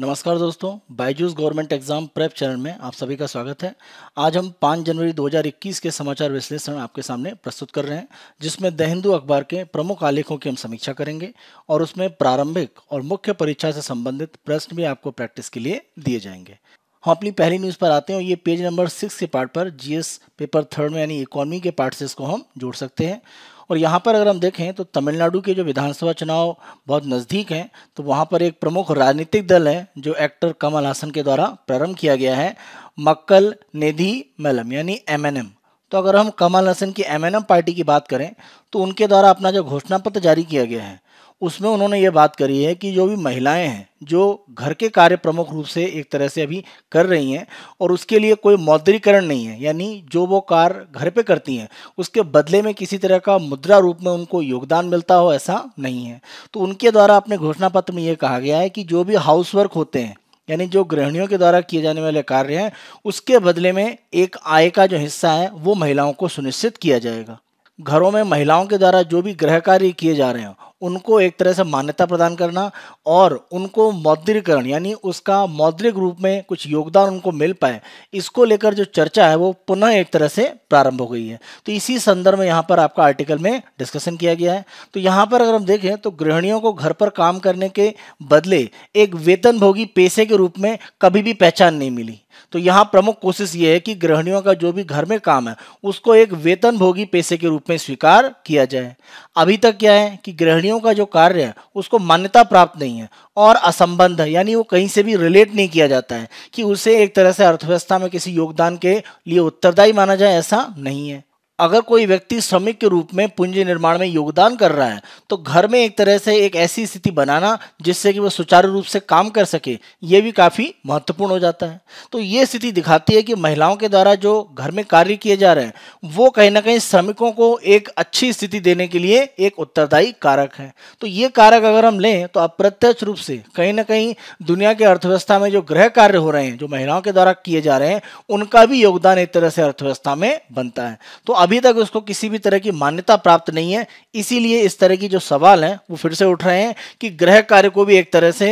नमस्कार दोस्तों Byju's government exam prep channel में आप सभी का स्वागत है आज हम 5 जनवरी 2021 के समाचार विश्लेषण आपके सामने प्रस्तुत कर रहे हैं जिसमें द हिंदू अखबार के प्रमुख आलेखों की हम समीक्षा करेंगे और उसमें प्रारंभिक और मुख्य परीक्षा से संबंधित प्रश्न भी आपको प्रैक्टिस के लिए दिए जाएंगे हम अपनी पहली न्यूज़ पर आते हैं और ये पेज नंबर सिक्स के पार्ट पर जीएस पेपर थर्ड में यानी इकोनॉमी के पार्ट से इसको हम जोड़ सकते हैं और यहाँ पर अगर हम देखें तो तमिलनाडु के जो विधानसभा चुनाव बहुत नज़दीक हैं तो वहाँ पर एक प्रमुख राजनीतिक दल है जो एक्टर कमल हासन के द्वारा प्रारंभ किया गया है मक्कल निधि मलम यानी एम तो अगर हम कमल हासन की एम पार्टी की बात करें तो उनके द्वारा अपना जो घोषणा पत्र जारी किया गया है उसमें उन्होंने ये बात करी है कि जो भी महिलाएं हैं जो घर के कार्य प्रमुख रूप से एक तरह से अभी कर रही हैं और उसके लिए कोई मौद्रीकरण नहीं है यानी जो वो कार्य घर पे करती हैं उसके बदले में किसी तरह का मुद्रा रूप में उनको योगदान मिलता हो ऐसा नहीं है तो उनके द्वारा अपने घोषणा पत्र में ये कहा गया है कि जो भी हाउस वर्क होते हैं यानी जो गृहणियों के द्वारा किए जाने वाले कार्य हैं उसके बदले में एक आय का जो हिस्सा है वो महिलाओं को सुनिश्चित किया जाएगा घरों में महिलाओं के द्वारा जो भी गृह कार्य किए जा रहे हैं उनको एक तरह से मान्यता प्रदान करना और उनको मौद्रीकरण यानी उसका मौद्रिक रूप में कुछ योगदान उनको मिल पाए इसको लेकर जो चर्चा है वो पुनः एक तरह से प्रारंभ हो गई है तो इसी संदर्भ में यहाँ पर आपका आर्टिकल में डिस्कशन किया गया है तो यहाँ पर अगर हम देखें तो गृहणियों को घर पर काम करने के बदले एक वेतनभोगी पेशे के रूप में कभी भी पहचान नहीं मिली तो यहाँ प्रमुख कोशिश ये है कि गृहणियों का जो भी घर में काम है उसको एक वेतनभोगी पैसे के रूप में स्वीकार किया जाए अभी तक क्या है कि गृहणियों का जो कार्य है उसको मान्यता प्राप्त नहीं है और असंबंध है यानी वो कहीं से भी रिलेट नहीं किया जाता है कि उसे एक तरह से अर्थव्यवस्था में किसी योगदान के लिए उत्तरदायी माना जाए ऐसा नहीं है अगर कोई व्यक्ति श्रमिक के रूप में पूंजी निर्माण में योगदान कर रहा है तो घर में एक तरह से एक ऐसी स्थिति बनाना जिससे कि वह सुचारू रूप से काम कर सके ये भी काफ़ी महत्वपूर्ण हो जाता है तो ये स्थिति दिखाती है कि महिलाओं के द्वारा जो घर में कार्य किए जा रहे हैं वो कहीं ना कहीं श्रमिकों को एक अच्छी स्थिति देने के लिए एक उत्तरदायी कारक है तो ये कारक अगर हम लें तो अप्रत्यक्ष रूप से कहीं ना कहीं दुनिया के अर्थव्यवस्था में जो गृह कार्य हो रहे हैं जो महिलाओं के द्वारा किए जा रहे हैं उनका भी योगदान एक तरह से अर्थव्यवस्था में बनता है तो अभी तक उसको किसी भी तरह की मान्यता प्राप्त नहीं है इसीलिए इस तरह की जो सवाल हैं वो फिर से उठ रहे हैं कि ग्रह कार्य को भी एक तरह से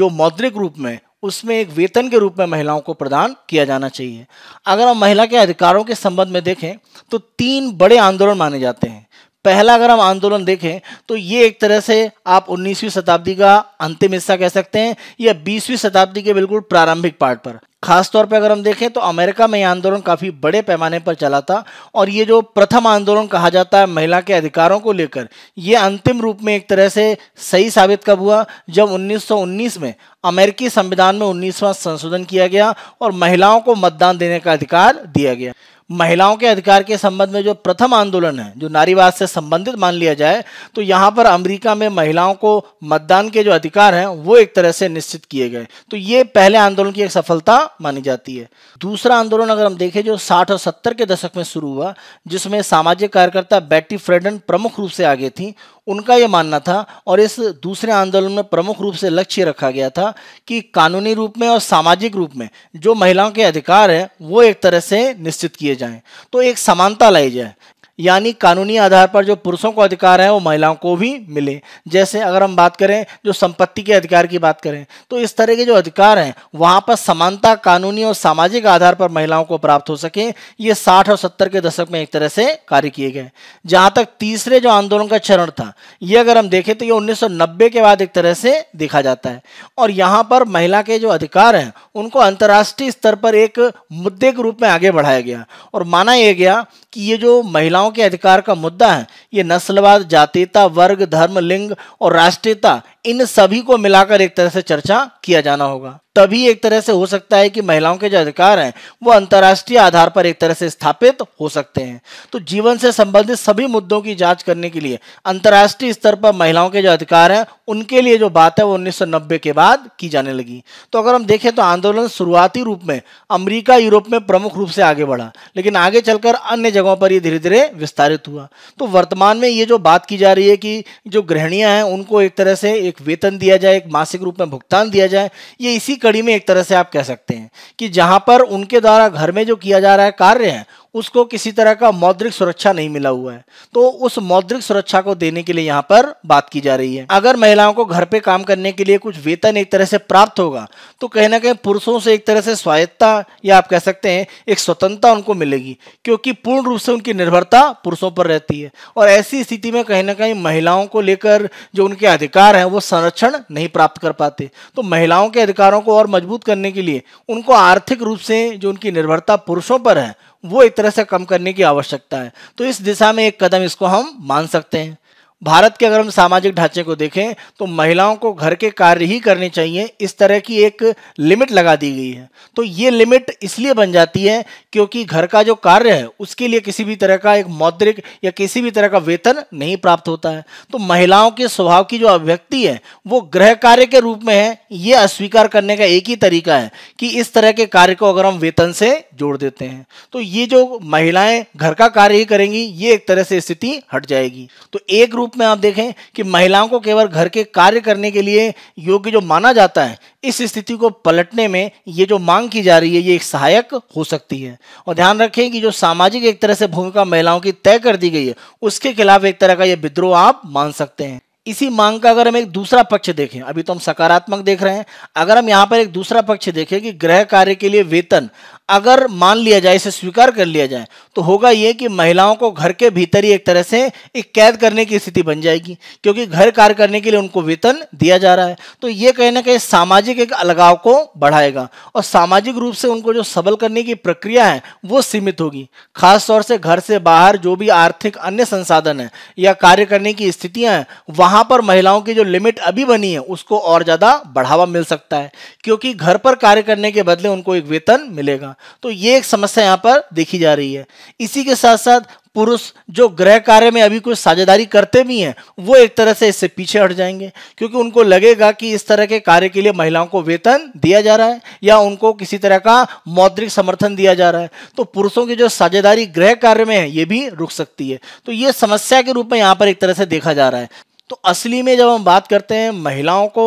जो मौद्रिक रूप में उसमें एक वेतन के रूप में महिलाओं को प्रदान किया जाना चाहिए अगर हम महिला के अधिकारों के संबंध में देखें तो तीन बड़े आंदोलन माने जाते हैं पहला अगर हम आंदोलन देखें तो ये एक तरह से आप 19वीं शताब्दी का अंतिम हिस्सा कह सकते हैं या 20वीं शताब्दी के बिल्कुल प्रारंभिक पार्ट पर खासतौर पर अगर हम देखें तो अमेरिका में यह आंदोलन काफ़ी बड़े पैमाने पर चला था और ये जो प्रथम आंदोलन कहा जाता है महिला के अधिकारों को लेकर ये अंतिम रूप में एक तरह से सही साबित कब हुआ जब 1919 में अमेरिकी संविधान में 19वां संशोधन किया गया और महिलाओं को मतदान देने का अधिकार दिया गया महिलाओं के अधिकार के संबंध में जो प्रथम आंदोलन है जो नारीवाद से संबंधित मान लिया जाए तो यहाँ पर अमेरिका में महिलाओं को मतदान के जो अधिकार हैं वो एक तरह से निश्चित किए गए तो ये पहले आंदोलन की एक सफलता मानी जाती है दूसरा आंदोलन अगर हम देखें जो साठ और सत्तर के दशक में शुरू हुआ जिसमें सामाजिक कार्यकर्ता बैटी फ्रेडन प्रमुख रूप से आगे थी उनका यह मानना था और इस दूसरे आंदोलन में प्रमुख रूप से लक्ष्य रखा गया था कि कानूनी रूप में और सामाजिक रूप में जो महिलाओं के अधिकार हैं वो एक तरह से निश्चित किए जाएं तो एक समानता लाई जाए यानी कानूनी आधार पर जो पुरुषों को अधिकार है वो महिलाओं को भी मिले जैसे अगर हम बात करें जो संपत्ति के अधिकार की बात करें तो इस तरह के जो अधिकार हैं वहाँ पर समानता कानूनी और सामाजिक आधार पर महिलाओं को प्राप्त हो सके ये साठ और सत्तर के दशक में एक तरह से कार्य किए गए जहाँ तक तीसरे जो आंदोलन का चरण था ये अगर हम देखें तो ये उन्नीस के बाद एक तरह से देखा जाता है और यहाँ पर महिला के जो अधिकार हैं उनको अंतर्राष्ट्रीय स्तर पर एक मुद्दे के रूप में आगे बढ़ाया गया और माना यह गया कि ये जो महिलाओं महिलाओं के अधिकार का मुद्दा है ये नस्लवाद जातीयता वर्ग धर्म लिंग और राष्ट्रीयता इन सभी को मिलाकर एक तरह से चर्चा किया जाना होगा तभी एक तरह से हो सकता है कि महिलाओं के जो अधिकार हैं वो अंतर्राष्ट्रीय आधार पर एक तरह से स्थापित हो सकते हैं तो जीवन से संबंधित सभी मुद्दों की जांच करने के लिए अंतर्राष्ट्रीय स्तर पर महिलाओं के जो अधिकार हैं उनके लिए जो बात है वो 1990 के बाद की जाने लगी तो अगर हम देखें तो आंदोलन शुरुआती रूप में अमरीका यूरोप में प्रमुख रूप से आगे बढ़ा लेकिन आगे चलकर अन्य जगहों पर ये धीरे धीरे विस्तारित हुआ तो वर्तमान वर्तमान में ये जो बात की जा रही है कि जो गृहणियाँ हैं उनको एक तरह से एक वेतन दिया जाए एक मासिक रूप में भुगतान दिया जाए ये इसी कड़ी में एक तरह से आप कह सकते हैं कि जहाँ पर उनके द्वारा घर में जो किया जा रहा है कार्य है उसको किसी तरह का मौद्रिक सुरक्षा नहीं मिला हुआ है तो उस मौद्रिक सुरक्षा को देने के लिए यहाँ पर बात की जा रही है अगर महिलाओं को घर पे काम करने के लिए कुछ वेतन एक तरह से प्राप्त होगा तो कहीं ना कहीं पुरुषों से एक तरह से स्वायत्ता या आप कह सकते हैं एक स्वतंत्रता उनको मिलेगी क्योंकि पूर्ण रूप से उनकी निर्भरता पुरुषों पर रहती है और ऐसी स्थिति में कहीं ना कहीं महिलाओं को लेकर जो उनके अधिकार हैं वो संरक्षण नहीं प्राप्त कर पाते तो महिलाओं के अधिकारों को और मजबूत करने के लिए उनको आर्थिक रूप से जो उनकी निर्भरता पुरुषों पर है वो एक तरह से कम करने की आवश्यकता है तो इस दिशा में एक कदम इसको हम मान सकते हैं भारत के अगर हम सामाजिक ढांचे को देखें तो महिलाओं को घर के कार्य ही करने चाहिए इस तरह की एक लिमिट लगा दी गई है तो ये लिमिट इसलिए बन जाती है क्योंकि घर का जो कार्य है उसके लिए किसी भी तरह का एक मौद्रिक या किसी भी तरह का वेतन नहीं प्राप्त होता है तो महिलाओं के स्वभाव की जो अभिव्यक्ति है वो गृह कार्य के रूप में है ये अस्वीकार करने का एक ही तरीका है कि इस तरह के कार्य को अगर हम वेतन से जोड़ देते हैं तो ये जो महिलाएं घर का कार्य ही करेंगी ये एक तरह से स्थिति हट जाएगी तो एक रूप रूप में आप देखें कि महिलाओं को केवल घर के कार्य करने के लिए योग्य जो माना जाता है इस स्थिति को पलटने में ये जो मांग की जा रही है ये एक सहायक हो सकती है और ध्यान रखें कि जो सामाजिक एक तरह से भूमिका महिलाओं की तय कर दी गई है उसके खिलाफ एक तरह का ये विद्रोह आप मान सकते हैं इसी मांग का अगर हम एक दूसरा पक्ष देखें अभी तो हम सकारात्मक देख रहे हैं अगर हम यहाँ पर एक दूसरा पक्ष देखें कि गृह कार्य के लिए वेतन अगर मान लिया जाए इसे स्वीकार कर लिया जाए तो होगा ये कि महिलाओं को घर के भीतर ही एक तरह से एक कैद करने की स्थिति बन जाएगी क्योंकि घर कार्य करने के लिए उनको वेतन दिया जा रहा है तो ये कहीं ना कहीं सामाजिक एक अलगाव को बढ़ाएगा और सामाजिक रूप से उनको जो सबल करने की प्रक्रिया है वो सीमित होगी खासतौर से घर से बाहर जो भी आर्थिक अन्य संसाधन है या कार्य करने की स्थितियाँ हैं वहाँ पर महिलाओं की जो लिमिट अभी बनी है उसको और ज़्यादा बढ़ावा मिल सकता है क्योंकि घर पर कार्य करने के बदले उनको एक वेतन मिलेगा होगा तो ये एक समस्या यहाँ पर देखी जा रही है इसी के साथ साथ पुरुष जो ग्रह कार्य में अभी कुछ साझेदारी करते भी हैं वो एक तरह से इससे पीछे हट जाएंगे क्योंकि उनको लगेगा कि इस तरह के कार्य के लिए महिलाओं को वेतन दिया जा रहा है या उनको किसी तरह का मौद्रिक समर्थन दिया जा रहा है तो पुरुषों की जो साझेदारी ग्रह कार्य में है ये भी रुक सकती है तो ये समस्या के रूप में यहाँ पर एक तरह से देखा जा रहा है तो असली में जब हम बात करते हैं महिलाओं को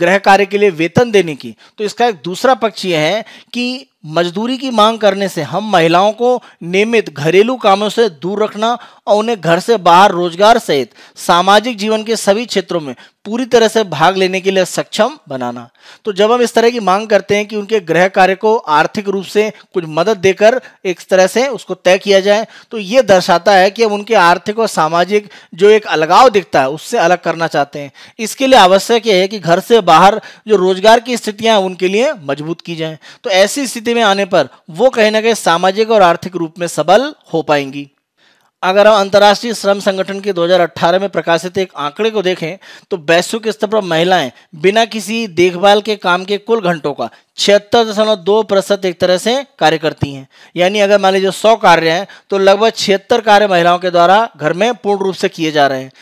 गृह कार्य के लिए वेतन देने की तो इसका एक दूसरा पक्ष यह है कि मजदूरी की मांग करने से हम महिलाओं को नियमित घरेलू कामों से दूर रखना और उन्हें घर से बाहर रोजगार सहित सामाजिक जीवन के सभी क्षेत्रों में पूरी तरह से भाग लेने के लिए सक्षम बनाना तो जब हम इस तरह की मांग करते हैं कि उनके गृह कार्य को आर्थिक रूप से कुछ मदद देकर एक तरह से उसको तय किया जाए तो ये दर्शाता है कि हम उनके आर्थिक और सामाजिक जो एक अलगाव दिखता है उससे अलग करना चाहते हैं इसके लिए आवश्यक है कि घर से बाहर जो रोजगार की स्थितियां उनके लिए मजबूत की जाए तो ऐसी स्थिति में आने पर वो कहीं ना कहीं सामाजिक और आर्थिक रूप में सबल हो पाएंगी अगर हम अंतर्राष्ट्रीय श्रम संगठन के 2018 में प्रकाशित एक आंकड़े को देखें तो वैश्विक स्तर पर महिलाएं बिना किसी देखभाल के काम के कुल घंटों का छिहत्तर दशमलव दो प्रतिशत एक तरह से कार्य करती हैं यानी अगर मान लीजिए सौ कार्य हैं तो लगभग छिहत्तर कार्य महिलाओं के द्वारा घर में पूर्ण रूप से किए जा रहे हैं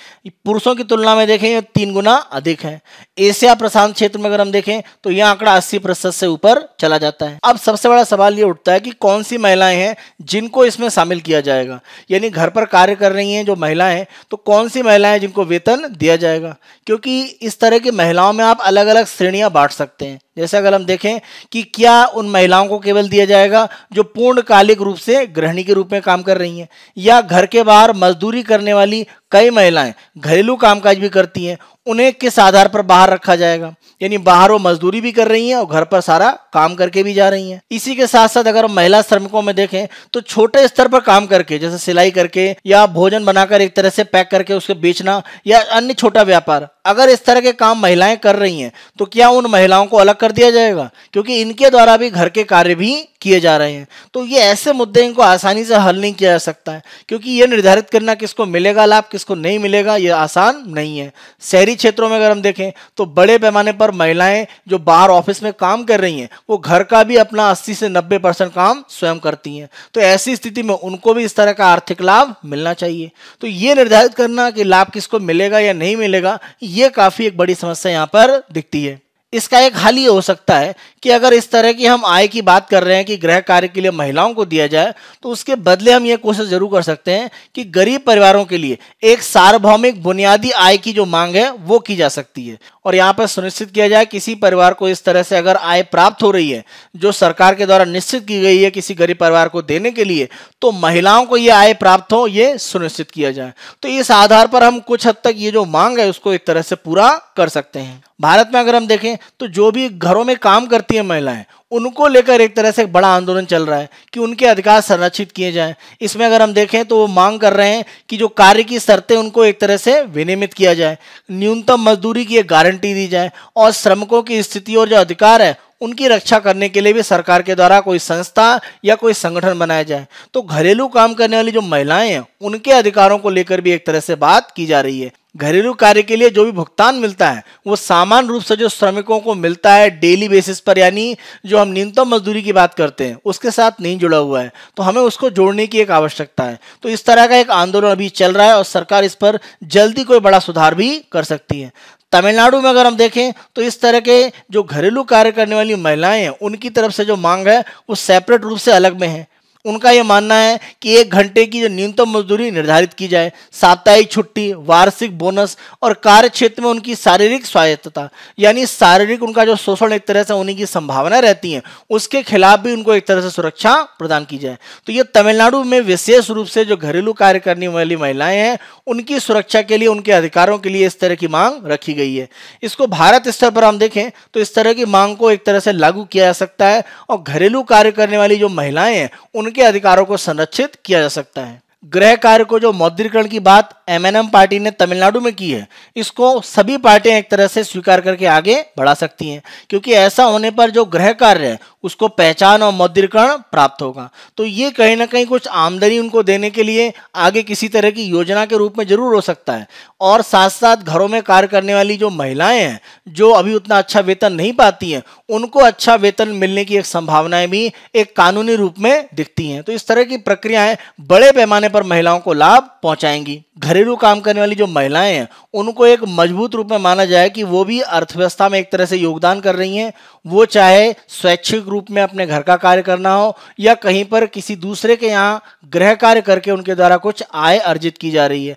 पुरुषों की तुलना में देखें ये तीन गुना अधिक है एशिया प्रशांत क्षेत्र में अगर हम देखें तो यह आंकड़ा अस्सी प्रतिशत से ऊपर चला जाता है अब सबसे बड़ा सवाल ये उठता है कि कौन सी महिलाएं हैं जिनको इसमें शामिल किया जाएगा यानी घर घर पर कार्य कर रही हैं जो महिलाएं हैं तो कौन सी महिलाएं जिनको वेतन दिया जाएगा क्योंकि इस तरह की महिलाओं में आप अलग अलग श्रेणियां बांट सकते हैं जैसे अगर हम देखें कि क्या उन महिलाओं को केवल दिया जाएगा जो पूर्णकालिक रूप से गृहिणी के रूप में काम कर रही हैं या घर के बाहर मजदूरी करने वाली कई महिलाएं घरेलू कामकाज भी करती हैं उन्हें किस आधार पर बाहर रखा जाएगा यानी बाहर वो मजदूरी भी कर रही हैं और घर पर सारा काम करके भी जा रही हैं इसी के साथ साथ अगर महिला श्रमिकों में देखें तो छोटे स्तर पर काम करके जैसे सिलाई करके या भोजन बनाकर एक तरह से पैक करके उसको बेचना या अन्य छोटा व्यापार अगर इस तरह के काम महिलाएं कर रही हैं तो क्या उन महिलाओं को अलग कर दिया जाएगा क्योंकि इनके द्वारा भी घर के कार्य भी किए जा रहे हैं तो ये ऐसे मुद्दे इनको आसानी से हल नहीं किया जा सकता है क्योंकि ये निर्धारित करना किसको मिलेगा लाभ किसको नहीं मिलेगा ये आसान नहीं है शहरी क्षेत्रों में अगर हम देखें तो बड़े पैमाने पर महिलाएं जो बाहर ऑफिस में काम कर रही हैं वो घर का भी अपना अस्सी से नब्बे परसेंट काम स्वयं करती हैं तो ऐसी स्थिति में उनको भी इस तरह का आर्थिक लाभ मिलना चाहिए तो ये निर्धारित करना कि लाभ किसको मिलेगा या नहीं मिलेगा ये काफ़ी एक बड़ी समस्या यहाँ पर दिखती है इसका एक हल ये हो सकता है कि अगर इस तरह की हम आय की बात कर रहे हैं कि गृह कार्य के लिए महिलाओं को दिया जाए तो उसके बदले हम ये कोशिश जरूर कर सकते हैं कि गरीब परिवारों के लिए एक सार्वभौमिक बुनियादी आय की जो मांग है वो की जा सकती है और यहाँ पर सुनिश्चित किया जाए किसी परिवार को इस तरह से अगर आय प्राप्त हो रही है जो सरकार के द्वारा निश्चित की गई है किसी गरीब परिवार को देने के लिए तो महिलाओं को ये आय प्राप्त हो ये सुनिश्चित किया जाए तो इस आधार पर हम कुछ हद तक ये जो मांग है उसको एक तरह से पूरा कर सकते हैं भारत में अगर हम देखें तो जो भी घरों में काम करती हैं महिलाएं उनको लेकर एक तरह से एक बड़ा आंदोलन चल रहा है कि उनके अधिकार संरक्षित किए जाएं इसमें अगर हम देखें तो वो मांग कर रहे हैं कि जो कार्य की शर्तें उनको एक तरह से विनियमित किया जाए न्यूनतम मजदूरी की एक गारंटी दी जाए और श्रमिकों की स्थिति और जो अधिकार है उनकी रक्षा करने के लिए भी सरकार के द्वारा कोई संस्था या कोई संगठन बनाया जाए तो घरेलू काम करने वाली जो महिलाएं हैं उनके अधिकारों को लेकर भी एक तरह से बात की जा रही है घरेलू कार्य के लिए जो भी भुगतान मिलता है वो सामान्य रूप से जो श्रमिकों को मिलता है डेली बेसिस पर यानी जो हम न्यूनतम मजदूरी की बात करते हैं उसके साथ नहीं जुड़ा हुआ है तो हमें उसको जोड़ने की एक आवश्यकता है तो इस तरह का एक आंदोलन अभी चल रहा है और सरकार इस पर जल्दी कोई बड़ा सुधार भी कर सकती है तमिलनाडु में अगर हम देखें तो इस तरह के जो घरेलू कार्य करने वाली महिलाएं हैं उनकी तरफ से जो मांग है वो सेपरेट रूप से अलग में है उनका यह मानना है कि एक घंटे की जो न्यूनतम मजदूरी निर्धारित की जाए साप्ताहिक छुट्टी वार्षिक बोनस और कार्य क्षेत्र में उनकी शारीरिक स्वायत्तता यानी शारीरिक उनका जो शोषण एक तरह से होने की संभावना रहती है उसके खिलाफ भी उनको एक तरह से सुरक्षा प्रदान की जाए तो ये तमिलनाडु में विशेष रूप से जो घरेलू कार्य करने वाली महिलाएं हैं उनकी सुरक्षा के लिए उनके अधिकारों के लिए इस तरह की मांग रखी गई है इसको भारत स्तर पर हम देखें तो इस तरह की मांग को एक तरह से लागू किया जा सकता है और घरेलू कार्य करने वाली जो महिलाएं हैं उन के अधिकारों को संरक्षित किया जा सकता है गृह कार्य को जो मौद्रीकरण की बात एमएनएम पार्टी ने तमिलनाडु में की है इसको सभी पार्टियां एक तरह से स्वीकार करके आगे बढ़ा सकती हैं क्योंकि ऐसा होने पर जो गृह कार्य है उसको पहचान और मुद्रीकरण प्राप्त होगा तो ये कहीं ना कहीं कुछ आमदनी उनको देने के लिए आगे किसी तरह की योजना के रूप में जरूर हो सकता है और साथ साथ घरों में कार्य करने वाली जो महिलाएं हैं जो अभी उतना अच्छा वेतन नहीं पाती हैं उनको अच्छा वेतन मिलने की एक संभावनाएं भी एक कानूनी रूप में दिखती हैं तो इस तरह की प्रक्रियाएं बड़े पैमाने पर महिलाओं को लाभ पहुंचाएंगी घरेलू काम करने वाली जो महिलाएं हैं उनको एक मजबूत रूप में माना जाए कि वो भी अर्थव्यवस्था में एक तरह से योगदान कर रही हैं वो चाहे स्वैच्छिक रूप में अपने घर का कार्य करना हो या कहीं पर किसी दूसरे के यहाँ गृह कार्य करके उनके द्वारा कुछ आय अर्जित की जा रही है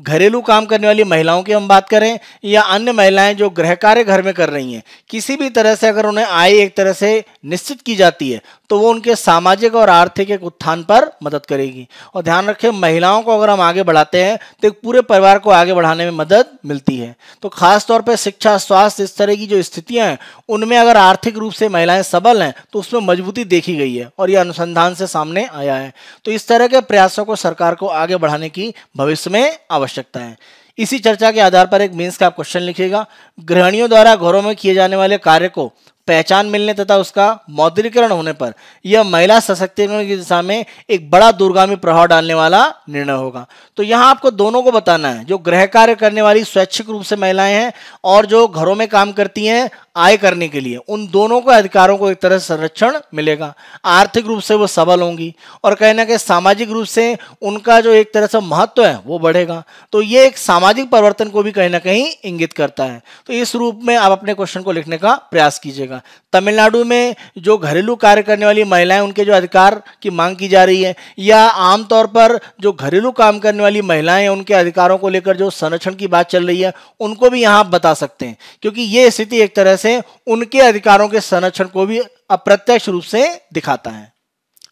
घरेलू काम करने वाली महिलाओं की हम बात करें या अन्य महिलाएं जो गृह कार्य घर में कर रही हैं किसी भी तरह से अगर उन्हें आय एक तरह से निश्चित की जाती है तो वो उनके सामाजिक और आर्थिक एक उत्थान पर मदद करेगी और ध्यान रखें महिलाओं को अगर हम आगे बढ़ाते हैं तो एक पूरे परिवार को आगे बढ़ाने में मदद मिलती है तो खासतौर पर शिक्षा स्वास्थ्य इस तरह की जो स्थितियाँ हैं उनमें अगर आर्थिक रूप से महिलाएं सबल हैं तो उसमें मजबूती देखी गई है और यह अनुसंधान से सामने आया है तो इस तरह के प्रयासों को सरकार को आगे बढ़ाने की भविष्य में आवश्यकता है इसी चर्चा के आधार पर एक मीन्स का आप क्वेश्चन लिखिएगा गृहणियों द्वारा घरों में किए जाने वाले कार्य को पहचान मिलने तथा उसका मौद्रीकरण होने पर यह महिला सशक्तिकरण की दिशा में एक बड़ा दूरगामी प्रभाव डालने वाला निर्णय होगा तो यहाँ आपको दोनों को बताना है जो गृह कार्य करने वाली स्वैच्छिक रूप से महिलाएं हैं और जो घरों में काम करती हैं आय करने के लिए उन दोनों को अधिकारों को एक तरह से संरक्षण मिलेगा आर्थिक रूप से वो सबल होंगी और कहीं ना कहीं सामाजिक रूप से उनका जो एक तरह से महत्व है वो बढ़ेगा तो ये एक सामाजिक परिवर्तन को भी कहीं ना कहीं इंगित करता है तो इस रूप में आप अपने क्वेश्चन को लिखने का प्रयास कीजिएगा जाएगा तमिलनाडु में जो घरेलू कार्य करने वाली महिलाएं उनके जो अधिकार की मांग की जा रही है या आमतौर पर जो घरेलू काम करने वाली महिलाएं हैं उनके अधिकारों को लेकर जो संरक्षण की बात चल रही है उनको भी यहाँ बता सकते हैं क्योंकि ये स्थिति एक तरह से उनके अधिकारों के संरक्षण को भी अप्रत्यक्ष रूप से दिखाता है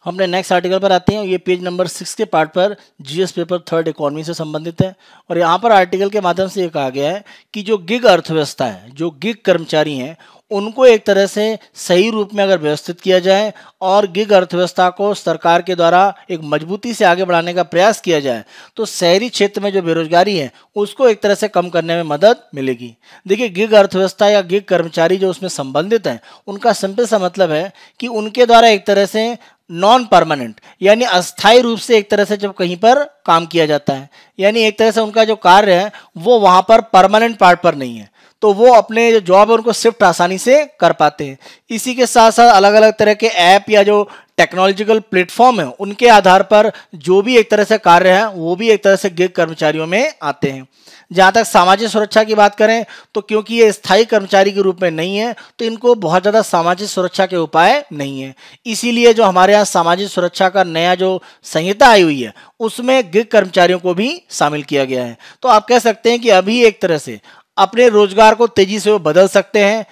हमने नेक्स्ट आर्टिकल पर आते हैं ये पेज नंबर सिक्स के पार्ट पर जीएस पेपर थर्ड इकोनॉमी से संबंधित है और यहाँ पर आर्टिकल के माध्यम से ये कहा गया है कि जो गिग अर्थव्यवस्था है जो गिग कर्मचारी हैं उनको एक तरह से सही रूप में अगर व्यवस्थित किया जाए और गिग अर्थव्यवस्था को सरकार के द्वारा एक मजबूती से आगे बढ़ाने का प्रयास किया जाए तो शहरी क्षेत्र में जो बेरोजगारी है उसको एक तरह से कम करने में मदद मिलेगी देखिए गिग अर्थव्यवस्था या गिग कर्मचारी जो उसमें संबंधित हैं उनका सिंपल सा मतलब है कि उनके द्वारा एक तरह से नॉन परमानेंट यानी अस्थायी रूप से एक तरह से जब कहीं पर काम किया जाता है यानी एक तरह से उनका जो कार्य है वो वहाँ पर परमानेंट पार्ट पर नहीं है तो वो अपने जो जॉब है उनको शिफ्ट आसानी से कर पाते हैं इसी के साथ साथ अलग अलग तरह के ऐप या जो टेक्नोलॉजिकल प्लेटफॉर्म है उनके आधार पर जो भी एक तरह से कार्य है वो भी एक तरह से गिग कर्मचारियों में आते हैं जहाँ तक सामाजिक सुरक्षा की बात करें तो क्योंकि ये स्थायी कर्मचारी के रूप में नहीं है तो इनको बहुत ज़्यादा सामाजिक सुरक्षा के उपाय नहीं है इसीलिए जो हमारे यहाँ सामाजिक सुरक्षा का नया जो संहिता आई हुई है उसमें गिग कर्मचारियों को भी शामिल किया गया है तो आप कह सकते हैं कि अभी एक तरह से अपने रोजगार को तेजी से वो बदल सकते हैं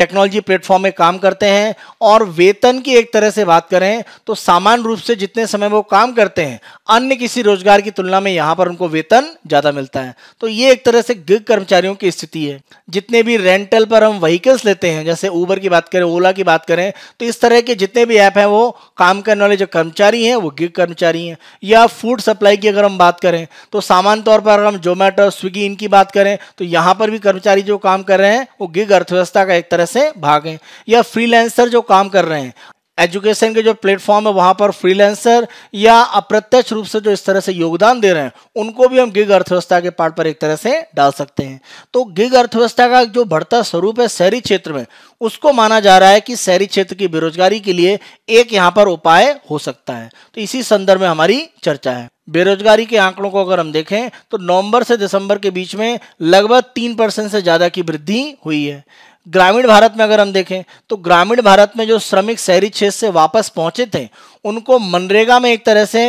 टेक्नोलॉजी प्लेटफॉर्म में काम करते हैं और वेतन की एक तरह से बात करें तो सामान्य रूप से जितने समय वो काम करते हैं अन्य किसी रोजगार की तुलना में यहाँ पर उनको वेतन ज़्यादा मिलता है तो ये एक तरह से गिग कर्मचारियों की स्थिति है जितने भी रेंटल पर हम व्हीकल्स लेते हैं जैसे ऊबर की बात करें ओला की बात करें तो इस तरह के जितने भी ऐप हैं वो काम करने वाले जो कर्मचारी हैं वो गिग कर्मचारी हैं या फूड सप्लाई की अगर हम बात करें तो सामान्य तौर पर अगर हम जोमेटो स्विगी इनकी बात करें तो यहाँ पर भी कर्मचारी जो काम कर रहे हैं वो गिग अर्थव्यवस्था का एक तरह से भागें या फ्रीलांसर जो काम कर रहे हैं एजुकेशन के जो प्लेटफॉर्म है वहां पर फ्रीलांसर या अप्रत्यक्ष रूप से जो इस तरह से योगदान दे रहे हैं उनको भी हम गिग अर्थव्यवस्था के पार्ट पर एक तरह से डाल सकते हैं तो गिग अर्थव्यवस्था का जो बढ़ता स्वरूप है शहरी क्षेत्र में उसको माना जा रहा है कि शहरी क्षेत्र की बेरोजगारी के लिए एक यहाँ पर उपाय हो सकता है तो इसी संदर्भ में हमारी चर्चा है बेरोजगारी के आंकड़ों को अगर हम देखें तो नवंबर से दिसंबर के बीच में लगभग तीन परसेंट से ज़्यादा की वृद्धि हुई है ग्रामीण भारत में अगर हम देखें तो ग्रामीण भारत में जो श्रमिक शहरी क्षेत्र से वापस पहुंचे थे उनको मनरेगा में एक तरह से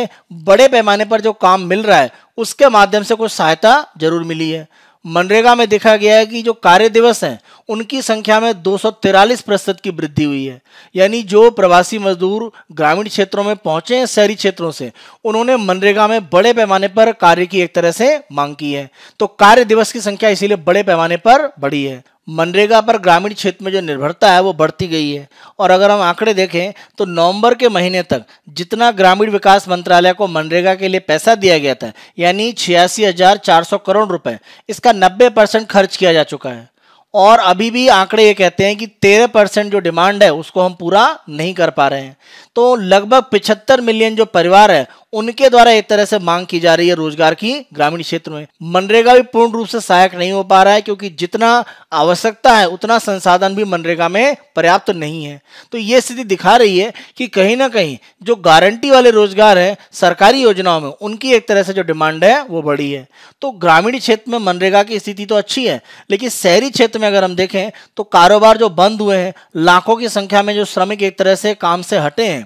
बड़े पैमाने पर जो काम मिल रहा है उसके माध्यम से कुछ सहायता जरूर मिली है मनरेगा में देखा गया है कि जो कार्य दिवस हैं उनकी संख्या में दो प्रतिशत की वृद्धि हुई है यानी जो प्रवासी मजदूर ग्रामीण क्षेत्रों में पहुंचे हैं शहरी क्षेत्रों से उन्होंने मनरेगा में बड़े पैमाने पर कार्य की एक तरह से मांग की है तो कार्य दिवस की संख्या इसीलिए बड़े पैमाने पर बढ़ी है मनरेगा पर ग्रामीण क्षेत्र में जो निर्भरता है वो बढ़ती गई है और अगर हम आंकड़े देखें तो नवंबर के महीने तक जितना ग्रामीण विकास मंत्रालय को मनरेगा के लिए पैसा दिया गया था यानी छियासी हजार चार सौ करोड़ रुपए इसका नब्बे परसेंट खर्च किया जा चुका है और अभी भी आंकड़े ये कहते हैं कि तेरह परसेंट जो डिमांड है उसको हम पूरा नहीं कर पा रहे हैं तो लगभग पिछहत्तर मिलियन जो परिवार है उनके द्वारा एक तरह से मांग की जा रही है रोजगार की ग्रामीण क्षेत्र में मनरेगा भी पूर्ण रूप से सहायक नहीं हो पा रहा है क्योंकि जितना आवश्यकता है उतना संसाधन भी मनरेगा में पर्याप्त तो नहीं है तो ये स्थिति दिखा रही है कि कहीं ना कहीं जो गारंटी वाले रोजगार है सरकारी योजनाओं में उनकी एक तरह से जो डिमांड है वो बढ़ी है तो ग्रामीण क्षेत्र में मनरेगा की स्थिति तो अच्छी है लेकिन शहरी क्षेत्र में अगर हम देखें तो कारोबार जो बंद हुए हैं लाखों की संख्या में जो श्रमिक एक तरह से काम से हटे हैं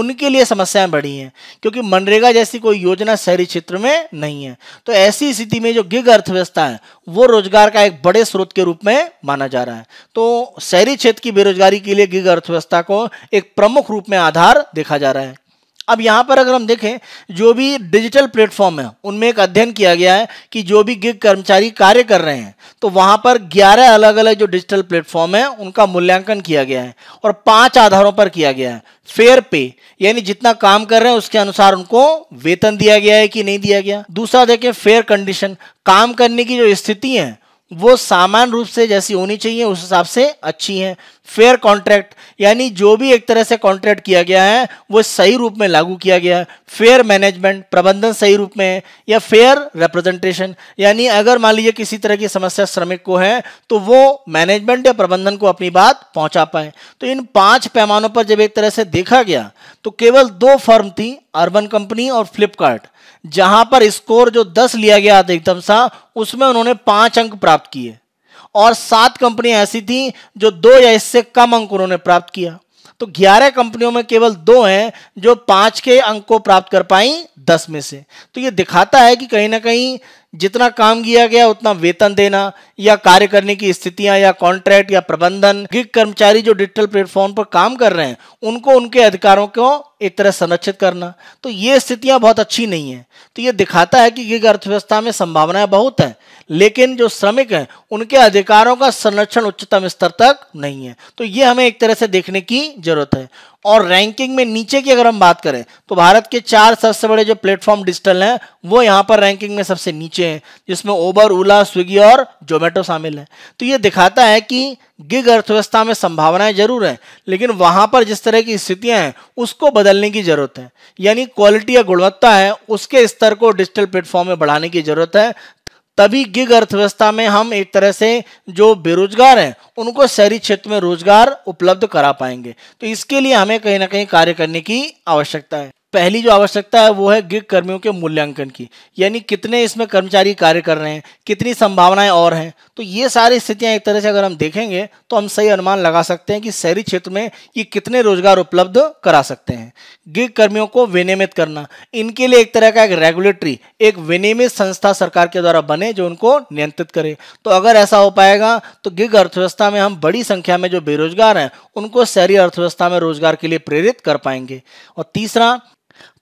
उनके लिए समस्याएं बढ़ी हैं क्योंकि मनरेगा जैसी कोई योजना शहरी क्षेत्र में नहीं है तो ऐसी स्थिति में जो गिग अर्थव्यवस्था है वो रोजगार का एक बड़े स्रोत के रूप में माना जा रहा है तो शहरी क्षेत्र की बेरोजगारी के लिए गिग अर्थव्यवस्था को एक प्रमुख रूप में आधार देखा जा रहा है अब यहाँ पर अगर हम देखें जो भी डिजिटल प्लेटफॉर्म है उनमें एक अध्ययन किया गया है कि जो भी गिग कर्मचारी कार्य कर रहे हैं तो वहाँ पर 11 अलग अलग जो डिजिटल प्लेटफॉर्म है उनका मूल्यांकन किया गया है और पांच आधारों पर किया गया है फेयर पे यानी जितना काम कर रहे हैं उसके अनुसार उनको वेतन दिया गया है कि नहीं दिया गया दूसरा देखें फेयर कंडीशन काम करने की जो स्थिति है वो सामान्य रूप से जैसी होनी चाहिए उस हिसाब से अच्छी हैं फेयर कॉन्ट्रैक्ट यानी जो भी एक तरह से कॉन्ट्रैक्ट किया गया है वो सही रूप में लागू किया गया है फेयर मैनेजमेंट प्रबंधन सही रूप में है या फेयर रिप्रेजेंटेशन यानी अगर मान लीजिए किसी तरह की समस्या श्रमिक को है तो वो मैनेजमेंट या प्रबंधन को अपनी बात पहुंचा पाए तो इन पांच पैमानों पर जब एक तरह से देखा गया तो केवल दो फर्म थी अर्बन कंपनी और फ्लिपकार्ट जहां पर स्कोर जो दस लिया गया एकदम सा उसमें उन्होंने पांच अंक प्राप्त किए और सात कंपनियां ऐसी थी जो दो या इससे कम अंक उन्होंने प्राप्त किया तो 11 कंपनियों में केवल दो हैं जो पांच के अंक को प्राप्त कर पाई दस में से तो ये दिखाता है कि कहीं ना कहीं जितना काम किया गया उतना वेतन देना या कार्य करने की स्थितियां या कॉन्ट्रैक्ट या प्रबंधन गिग कर्मचारी जो डिजिटल प्लेटफॉर्म पर काम कर रहे हैं उनको उनके अधिकारों को एक तरह संरक्षित करना तो ये स्थितियां बहुत अच्छी नहीं है तो ये दिखाता है कि गिग अर्थव्यवस्था में संभावनाएं बहुत हैं लेकिन जो श्रमिक हैं उनके अधिकारों का संरक्षण उच्चतम स्तर तक नहीं है तो ये हमें एक तरह से देखने की जरूरत है और रैंकिंग में नीचे की अगर हम बात करें तो भारत के चार सबसे बड़े जो प्लेटफॉर्म डिजिटल हैं वो यहाँ पर रैंकिंग में सबसे नीचे हैं जिसमें ओबर ओला स्विगी और जोमेटो जोमेटो शामिल है तो ये दिखाता है कि गिग अर्थव्यवस्था में संभावनाएं जरूर हैं लेकिन वहाँ पर जिस तरह की स्थितियाँ हैं उसको बदलने की ज़रूरत है यानी क्वालिटी या गुणवत्ता है उसके स्तर को डिजिटल प्लेटफॉर्म में बढ़ाने की ज़रूरत है तभी गिग अर्थव्यवस्था में हम एक तरह से जो बेरोजगार हैं उनको शहरी क्षेत्र में रोजगार उपलब्ध करा पाएंगे तो इसके लिए हमें कहीं ना कहीं कार्य करने की आवश्यकता है पहली जो आवश्यकता है वो है गिग कर्मियों के मूल्यांकन की यानी कितने इसमें कर्मचारी कार्य कर रहे हैं कितनी संभावनाएं और हैं तो ये सारी स्थितियां एक तरह से अगर हम देखेंगे तो हम सही अनुमान लगा सकते हैं कि शहरी क्षेत्र में ये कितने रोजगार उपलब्ध करा सकते हैं गिग कर्मियों को विनियमित करना इनके लिए एक तरह का एक रेगुलेटरी एक विनियमित संस्था सरकार के द्वारा बने जो उनको नियंत्रित करे तो अगर ऐसा हो पाएगा तो गिग अर्थव्यवस्था में हम बड़ी संख्या में जो बेरोजगार हैं उनको शहरी अर्थव्यवस्था में रोजगार के लिए प्रेरित कर पाएंगे और तीसरा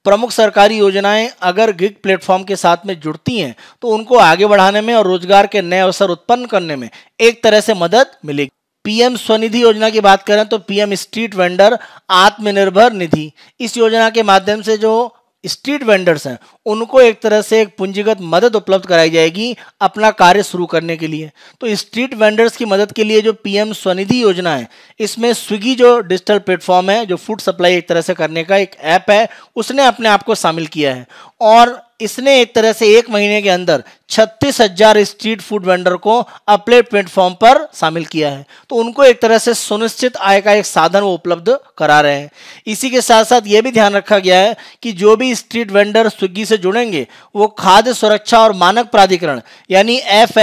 प्रमुख सरकारी योजनाएं अगर गिग प्लेटफॉर्म के साथ में जुड़ती हैं तो उनको आगे बढ़ाने में और रोजगार के नए अवसर उत्पन्न करने में एक तरह से मदद मिलेगी पीएम स्वनिधि योजना की बात करें तो पीएम स्ट्रीट वेंडर आत्मनिर्भर निधि इस योजना के माध्यम से जो स्ट्रीट वेंडर्स हैं उनको एक तरह से एक पूंजीगत मदद उपलब्ध कराई जाएगी अपना कार्य शुरू करने के लिए तो स्ट्रीट वेंडर्स की मदद के लिए जो पीएम स्वनिधि योजना है इसमें स्विगी जो डिजिटल प्लेटफॉर्म है जो फूड सप्लाई एक तरह से करने का एक ऐप है उसने अपने आप को शामिल किया है और इसने एक तरह से एक महीने के अंदर छत्तीस हजार स्ट्रीट फूड वेंडर को अपने प्लेटफॉर्म पर शामिल किया है तो उनको एक तरह से सुनिश्चित आय का एक साधन वो उपलब्ध करा रहे हैं इसी के साथ साथ ये भी ध्यान रखा गया है कि जो भी स्ट्रीट वेंडर स्विगी से से जुड़ेंगे वो खाद्य सुरक्षा और मानक प्राधिकरण यानी एफ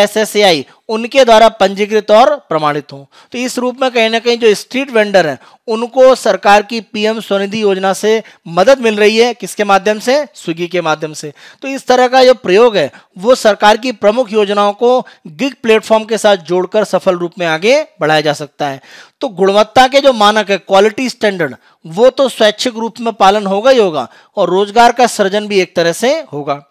उनके द्वारा पंजीकृत और प्रमाणित हों तो इस रूप में कहीं ना कहीं जो स्ट्रीट वेंडर हैं उनको सरकार की पीएम स्वनिधि योजना से मदद मिल रही है किसके माध्यम से स्विगी के माध्यम से तो इस तरह का जो प्रयोग है वो सरकार की प्रमुख योजनाओं को गिग प्लेटफॉर्म के साथ जोड़कर सफल रूप में आगे बढ़ाया जा सकता है तो गुणवत्ता के जो मानक है क्वालिटी स्टैंडर्ड वो तो स्वैच्छिक रूप में पालन होगा ही होगा और रोजगार का सृजन भी एक तरह से होगा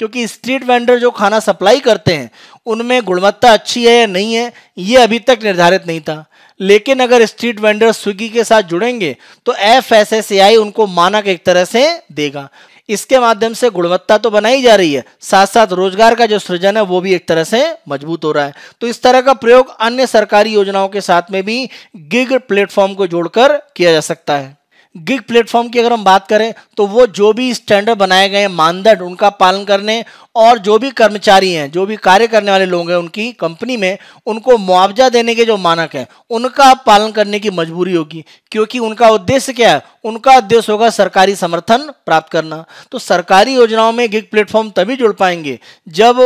क्योंकि स्ट्रीट वेंडर जो खाना सप्लाई करते हैं उनमें गुणवत्ता अच्छी है या नहीं है ये अभी तक निर्धारित नहीं था लेकिन अगर स्ट्रीट वेंडर स्विगी के साथ जुड़ेंगे तो एफ एस एस आई उनको मानक एक तरह से देगा इसके माध्यम से गुणवत्ता तो बनाई जा रही है साथ साथ रोजगार का जो सृजन है वो भी एक तरह से मजबूत हो रहा है तो इस तरह का प्रयोग अन्य सरकारी योजनाओं के साथ में भी गिग प्लेटफॉर्म को जोड़कर किया जा सकता है गिग प्लेटफॉर्म की अगर हम बात करें तो वो जो भी स्टैंडर्ड बनाए गए मानदंड उनका पालन करने और जो भी कर्मचारी हैं जो भी कार्य करने वाले लोग हैं उनकी कंपनी में उनको मुआवजा देने के जो मानक हैं उनका पालन करने की मजबूरी होगी क्योंकि उनका उद्देश्य क्या है उनका उद्देश्य होगा सरकारी समर्थन प्राप्त करना तो सरकारी योजनाओं में गिग प्लेटफॉर्म तभी जुड़ पाएंगे जब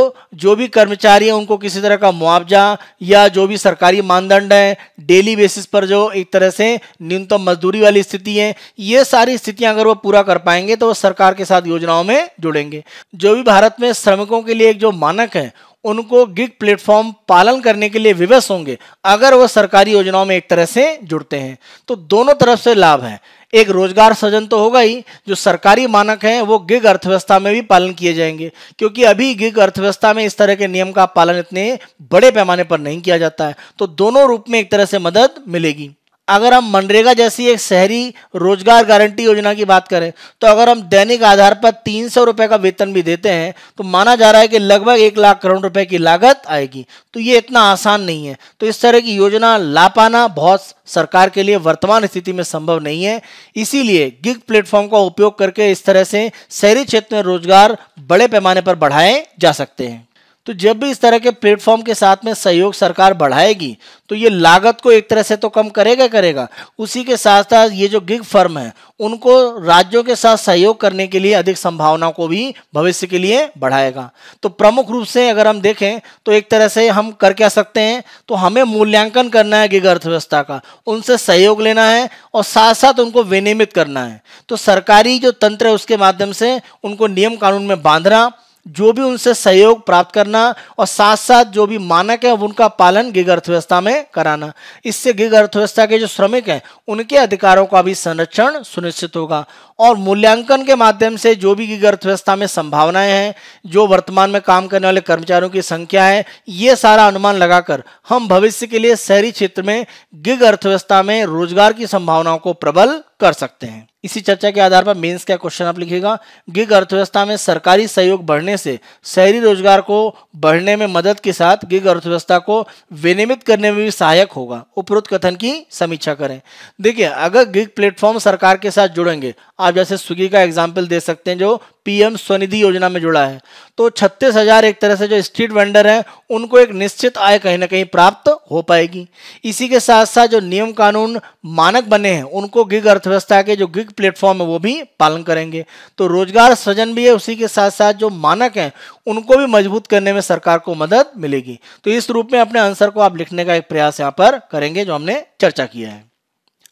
जो भी कर्मचारी हैं उनको किसी तरह का मुआवजा या जो भी सरकारी मानदंड है डेली बेसिस पर जो एक तरह से न्यूनतम मजदूरी वाली स्थिति है ये सारी स्थितियां अगर वो पूरा कर पाएंगे तो वो सरकार के साथ योजनाओं में जुड़ेंगे जो भी भारत में श्रमिकों के लिए एक जो मानक है उनको गिग प्लेटफॉर्म पालन करने के लिए विवश होंगे अगर वह सरकारी योजनाओं में एक तरह से जुड़ते हैं तो दोनों तरफ से लाभ है एक रोजगार सृजन तो होगा ही जो सरकारी मानक हैं वो गिग अर्थव्यवस्था में भी पालन किए जाएंगे क्योंकि अभी गिग अर्थव्यवस्था में इस तरह के नियम का पालन इतने बड़े पैमाने पर नहीं किया जाता है तो दोनों रूप में एक तरह से मदद मिलेगी अगर हम मनरेगा जैसी एक शहरी रोजगार गारंटी योजना की बात करें तो अगर हम दैनिक आधार पर तीन सौ रुपये का वेतन भी देते हैं तो माना जा रहा है कि लगभग एक लाख करोड़ रुपए की लागत आएगी तो ये इतना आसान नहीं है तो इस तरह की योजना ला पाना बहुत सरकार के लिए वर्तमान स्थिति में संभव नहीं है इसीलिए गिग प्लेटफॉर्म का उपयोग करके इस तरह से शहरी क्षेत्र में रोजगार बड़े पैमाने पर बढ़ाए जा सकते हैं तो जब भी इस तरह के प्लेटफॉर्म के साथ में सहयोग सरकार बढ़ाएगी तो ये लागत को एक तरह से तो कम करेगा करेगा उसी के साथ साथ ये जो गिग फर्म है उनको राज्यों के साथ सहयोग करने के लिए अधिक संभावना को भी भविष्य के लिए बढ़ाएगा तो प्रमुख रूप से अगर हम देखें तो एक तरह से हम कर क्या सकते हैं तो हमें मूल्यांकन करना है गिग अर्थव्यवस्था का उनसे सहयोग लेना है और साथ साथ उनको विनियमित करना है तो सरकारी जो तंत्र है उसके माध्यम से उनको नियम कानून में बांधना जो भी उनसे सहयोग प्राप्त करना और साथ साथ जो भी मानक है उनका पालन गिग अर्थव्यवस्था में कराना इससे गिग अर्थव्यवस्था के जो श्रमिक हैं उनके अधिकारों का भी संरक्षण सुनिश्चित होगा और मूल्यांकन के माध्यम से जो भी गिग अर्थव्यवस्था में संभावनाएं हैं जो वर्तमान में काम करने वाले कर्मचारियों की संख्या है ये सारा अनुमान लगाकर हम भविष्य के लिए शहरी क्षेत्र में गिग अर्थव्यवस्था में रोजगार की संभावनाओं को प्रबल कर सकते हैं इसी चर्चा के आधार पर मेंस का क्वेश्चन आप लिखिएगा गिग अर्थव्यवस्था में सरकारी सहयोग बढ़ने से शहरी रोजगार को बढ़ने में मदद के साथ गिग अर्थव्यवस्था को विनियमित करने में भी सहायक होगा उपरोक्त कथन की समीक्षा करें देखिए अगर गिग प्लेटफॉर्म सरकार के साथ जुड़ेंगे आप जैसे स्विगी का एग्जाम्पल दे सकते हैं जो पीएम स्वनिधि योजना में जुड़ा है तो छत्तीस हजार एक तरह से जो स्ट्रीट वेंडर हैं उनको एक निश्चित आय कहीं ना कहीं प्राप्त हो पाएगी इसी के साथ साथ जो नियम कानून मानक बने हैं उनको गिग अर्थव्यवस्था के जो गिग प्लेटफॉर्म है वो भी पालन करेंगे तो रोजगार सृजन भी है उसी के साथ साथ जो मानक हैं उनको भी मजबूत करने में सरकार को मदद मिलेगी तो इस रूप में अपने आंसर को आप लिखने का एक प्रयास यहाँ पर करेंगे जो हमने चर्चा किया है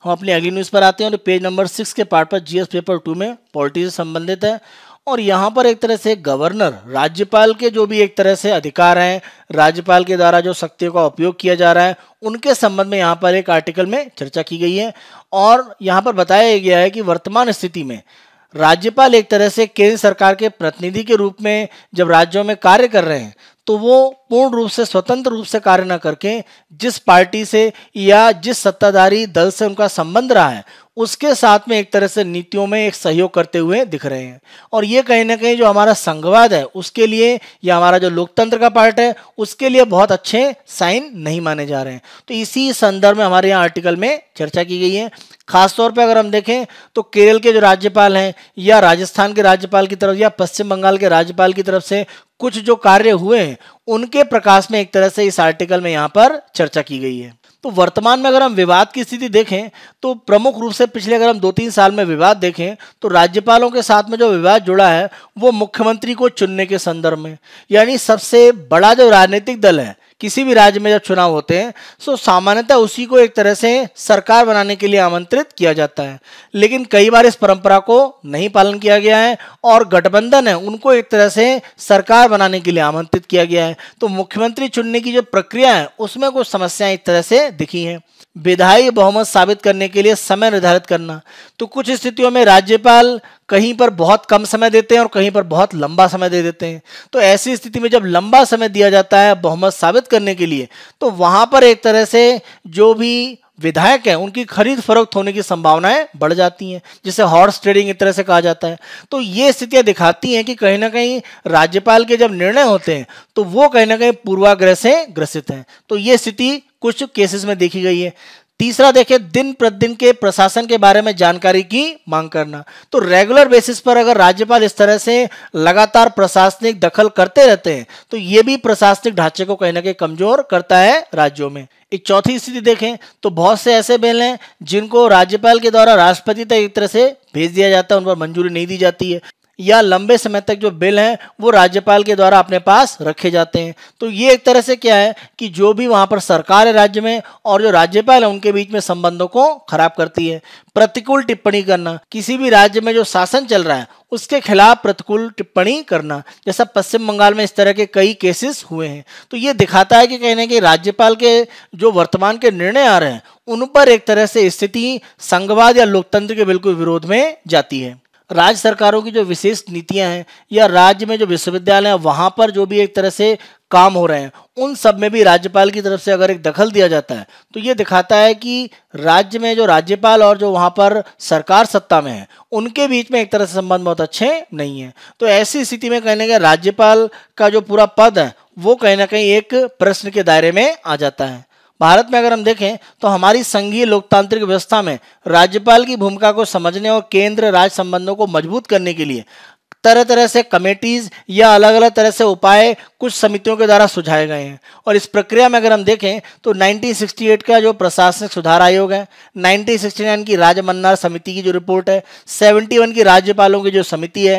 हम अपनी अगली न्यूज़ पर आते हैं और पेज नंबर सिक्स के पार्ट पर जीएस पेपर टू में पॉलिटी से संबंधित है और यहाँ पर एक तरह से गवर्नर राज्यपाल के जो भी एक तरह से अधिकार हैं राज्यपाल के द्वारा जो शक्तियों का उपयोग किया जा रहा है उनके संबंध में यहाँ पर एक आर्टिकल में चर्चा की गई है और यहाँ पर बताया गया है कि वर्तमान स्थिति में राज्यपाल एक तरह से केंद्र सरकार के प्रतिनिधि के रूप में जब राज्यों में कार्य कर रहे हैं तो वो पूर्ण रूप से स्वतंत्र रूप से कार्य न करके जिस पार्टी से या जिस सत्ताधारी दल से उनका संबंध रहा है उसके साथ में एक तरह से नीतियों में एक सहयोग करते हुए दिख रहे हैं और ये कहीं ना कहीं जो हमारा संघवाद है उसके लिए या हमारा जो लोकतंत्र का पार्ट है उसके लिए बहुत अच्छे साइन नहीं माने जा रहे हैं तो इसी संदर्भ में हमारे यहाँ आर्टिकल में चर्चा की गई है खासतौर पर अगर हम देखें तो केरल के जो राज्यपाल हैं या राजस्थान के राज्यपाल की तरफ या पश्चिम बंगाल के राज्यपाल की तरफ से कुछ जो कार्य हुए हैं उनके प्रकाश में एक तरह से इस आर्टिकल में यहाँ पर चर्चा की गई है तो वर्तमान में अगर हम विवाद की स्थिति देखें तो प्रमुख रूप से पिछले अगर हम दो तीन साल में विवाद देखें तो राज्यपालों के साथ में जो विवाद जुड़ा है वो मुख्यमंत्री को चुनने के संदर्भ में यानी सबसे बड़ा जो राजनीतिक दल है किसी भी राज्य में जब चुनाव होते हैं तो सामान्यतः उसी को एक तरह से सरकार बनाने के लिए आमंत्रित किया जाता है लेकिन कई बार इस परंपरा को नहीं पालन किया गया है और गठबंधन है उनको एक तरह से सरकार बनाने के लिए आमंत्रित किया गया है तो मुख्यमंत्री चुनने की जो प्रक्रिया है उसमें कुछ समस्याएं एक तरह से दिखी हैं विधायी बहुमत साबित करने के लिए समय निर्धारित करना तो कुछ स्थितियों में राज्यपाल कहीं पर बहुत कम समय देते हैं और कहीं पर बहुत लंबा समय दे देते हैं तो ऐसी स्थिति में जब लंबा समय दिया जाता है बहुमत साबित करने के लिए तो वहां पर एक तरह से जो भी विधायक हैं उनकी खरीद फरोख्त होने की संभावनाएं बढ़ जाती हैं जिसे हॉर्स ट्रेडिंग एक तरह से कहा जाता है तो ये स्थितियां दिखाती हैं कि कहीं ना कहीं राज्यपाल के जब निर्णय होते हैं तो वो कहीं ना कहीं पूर्वाग्रह से ग्रसित हैं तो ये स्थिति कुछ केसेस में देखी गई है तीसरा देखें दिन प्रतिदिन के प्रशासन के बारे में जानकारी की मांग करना तो रेगुलर बेसिस पर अगर राज्यपाल इस तरह से लगातार प्रशासनिक दखल करते रहते हैं तो यह भी प्रशासनिक ढांचे को कहीं ना कहीं कमजोर करता है राज्यों में एक चौथी स्थिति देखें तो बहुत से ऐसे बिल हैं जिनको राज्यपाल के द्वारा राष्ट्रपति तक एक तरह से भेज दिया जाता है उन पर मंजूरी नहीं दी जाती है या लंबे समय तक जो बिल हैं वो राज्यपाल के द्वारा अपने पास रखे जाते हैं तो ये एक तरह से क्या है कि जो भी वहाँ पर सरकार है राज्य में और जो राज्यपाल है उनके बीच में संबंधों को खराब करती है प्रतिकूल टिप्पणी करना किसी भी राज्य में जो शासन चल रहा है उसके खिलाफ प्रतिकूल टिप्पणी करना जैसा पश्चिम बंगाल में इस तरह के कई केसेस हुए हैं तो ये दिखाता है कि कहने के राज्यपाल के जो वर्तमान के निर्णय आ रहे हैं उन पर एक तरह से स्थिति संघवाद या लोकतंत्र के बिल्कुल विरोध में जाती है राज्य सरकारों की जो विशेष नीतियां हैं या राज्य में जो विश्वविद्यालय हैं वहाँ पर जो भी एक तरह से काम हो रहे हैं उन सब में भी राज्यपाल की तरफ से अगर एक दखल दिया जाता है तो ये दिखाता है कि राज्य में जो राज्यपाल और जो वहाँ पर सरकार सत्ता में है उनके बीच में एक तरह से संबंध बहुत अच्छे नहीं है तो ऐसी स्थिति में कहने के राज्यपाल का जो पूरा पद है वो कहीं ना कहीं एक प्रश्न के दायरे में आ जाता है भारत में अगर हम देखें तो हमारी संघीय लोकतांत्रिक व्यवस्था में राज्यपाल की भूमिका को समझने और केंद्र राज्य संबंधों को मजबूत करने के लिए तरह तरह से कमेटीज या अलग अलग तरह से उपाय कुछ समितियों के द्वारा सुझाए गए हैं और इस प्रक्रिया में अगर हम देखें तो 1968 का जो प्रशासनिक सुधार आयोग है 1969 की राज्य मन्नार समिति की जो रिपोर्ट है 71 की राज्यपालों की जो समिति है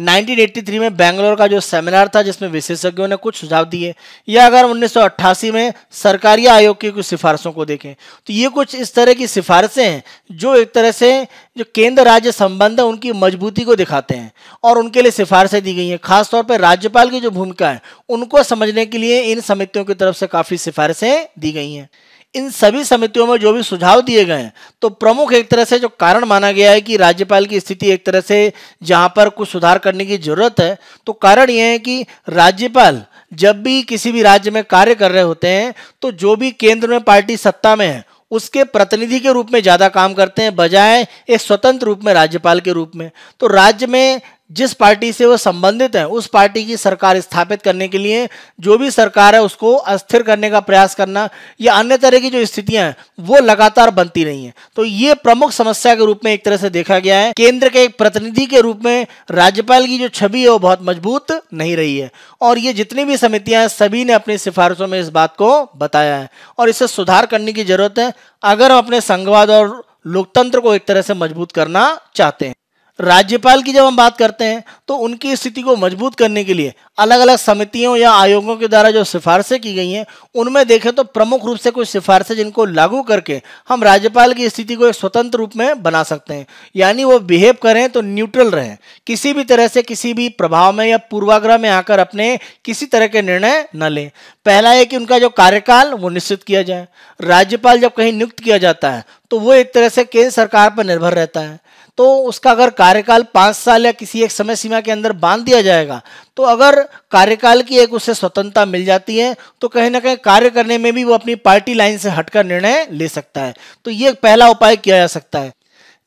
1983 में बेंगलोर का जो सेमिनार था जिसमें विशेषज्ञों ने कुछ सुझाव दिए या अगर 1988 में सरकारी आयोग की कुछ सिफारिशों को देखें तो ये कुछ इस तरह की सिफारिशें हैं जो एक तरह से जो केंद्र राज्य संबंध है उनकी मजबूती को दिखाते हैं और उनके लिए सिफारिशें दी गई हैं खासतौर पर राज्यपाल की जो भूमिका है उनको समझने के लिए इन समितियों की तरफ से काफ़ी सिफारिशें दी गई हैं इन सभी समितियों में जो भी सुझाव दिए गए हैं तो प्रमुख एक तरह से जो कारण माना गया है कि राज्यपाल की स्थिति एक तरह से जहां पर कुछ सुधार करने की जरूरत है तो कारण यह है कि राज्यपाल जब भी किसी भी राज्य में कार्य कर रहे होते हैं तो जो भी केंद्र में पार्टी सत्ता में है उसके प्रतिनिधि के रूप में ज़्यादा काम करते हैं बजाय एक स्वतंत्र रूप में राज्यपाल के रूप में तो राज्य में जिस पार्टी से वो संबंधित हैं उस पार्टी की सरकार स्थापित करने के लिए जो भी सरकार है उसको अस्थिर करने का प्रयास करना या अन्य तरह की जो स्थितियां हैं वो लगातार बनती रही हैं तो ये प्रमुख समस्या के रूप में एक तरह से देखा गया है केंद्र के एक प्रतिनिधि के रूप में राज्यपाल की जो छवि है वो बहुत मजबूत नहीं रही है और ये जितनी भी समितियां हैं सभी ने अपनी सिफारिशों में इस बात को बताया है और इसे सुधार करने की जरूरत है अगर हम अपने संघवाद और लोकतंत्र को एक तरह से मजबूत करना चाहते हैं राज्यपाल की जब हम बात करते हैं तो उनकी स्थिति को मजबूत करने के लिए अलग अलग समितियों या आयोगों के द्वारा जो सिफारिशें की गई हैं उनमें देखें तो प्रमुख रूप से कुछ सिफारिशें जिनको लागू करके हम राज्यपाल की स्थिति को एक स्वतंत्र रूप में बना सकते हैं यानी वो बिहेव करें तो न्यूट्रल रहें किसी भी तरह से किसी भी प्रभाव में या पूर्वाग्रह में आकर अपने किसी तरह के निर्णय न लें पहला है कि उनका जो कार्यकाल वो निश्चित किया जाए राज्यपाल जब कहीं नियुक्त किया जाता है तो वो एक तरह से केंद्र सरकार पर निर्भर रहता है तो उसका अगर कार्यकाल पाँच साल या किसी एक समय सीमा के अंदर बांध दिया जाएगा तो अगर कार्यकाल की एक उसे स्वतंत्रता मिल जाती है तो कहीं ना कहीं कार्य करने में भी वो अपनी पार्टी लाइन से हटकर निर्णय ले सकता है तो ये पहला उपाय किया जा सकता है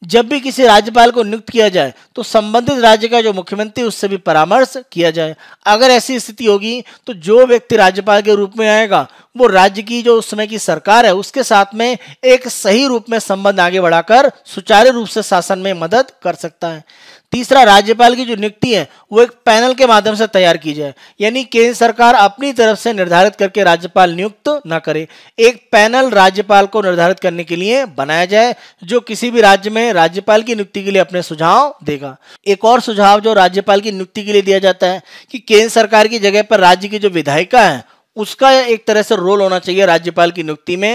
जब भी किसी राज्यपाल को नियुक्त किया जाए तो संबंधित राज्य का जो मुख्यमंत्री उससे भी परामर्श किया जाए अगर ऐसी स्थिति होगी तो जो व्यक्ति राज्यपाल के रूप में आएगा वो राज्य की जो उस समय की सरकार है उसके साथ में एक सही रूप में संबंध आगे बढ़ाकर सुचारू रूप से शासन में मदद कर सकता है तीसरा राज्यपाल की जो नियुक्ति है वो एक पैनल के माध्यम से तैयार की जाए यानी केंद्र सरकार अपनी तरफ से निर्धारित करके राज्यपाल नियुक्त तो न करे एक पैनल राज्यपाल को निर्धारित करने के लिए बनाया जाए जो किसी भी राज्य में राज्यपाल की नियुक्ति के लिए अपने सुझाव देगा एक और सुझाव जो राज्यपाल की नियुक्ति के लिए दिया जाता है कि केंद्र सरकार की जगह पर राज्य की जो विधायिका है उसका एक तरह से रोल होना चाहिए राज्यपाल की नियुक्ति में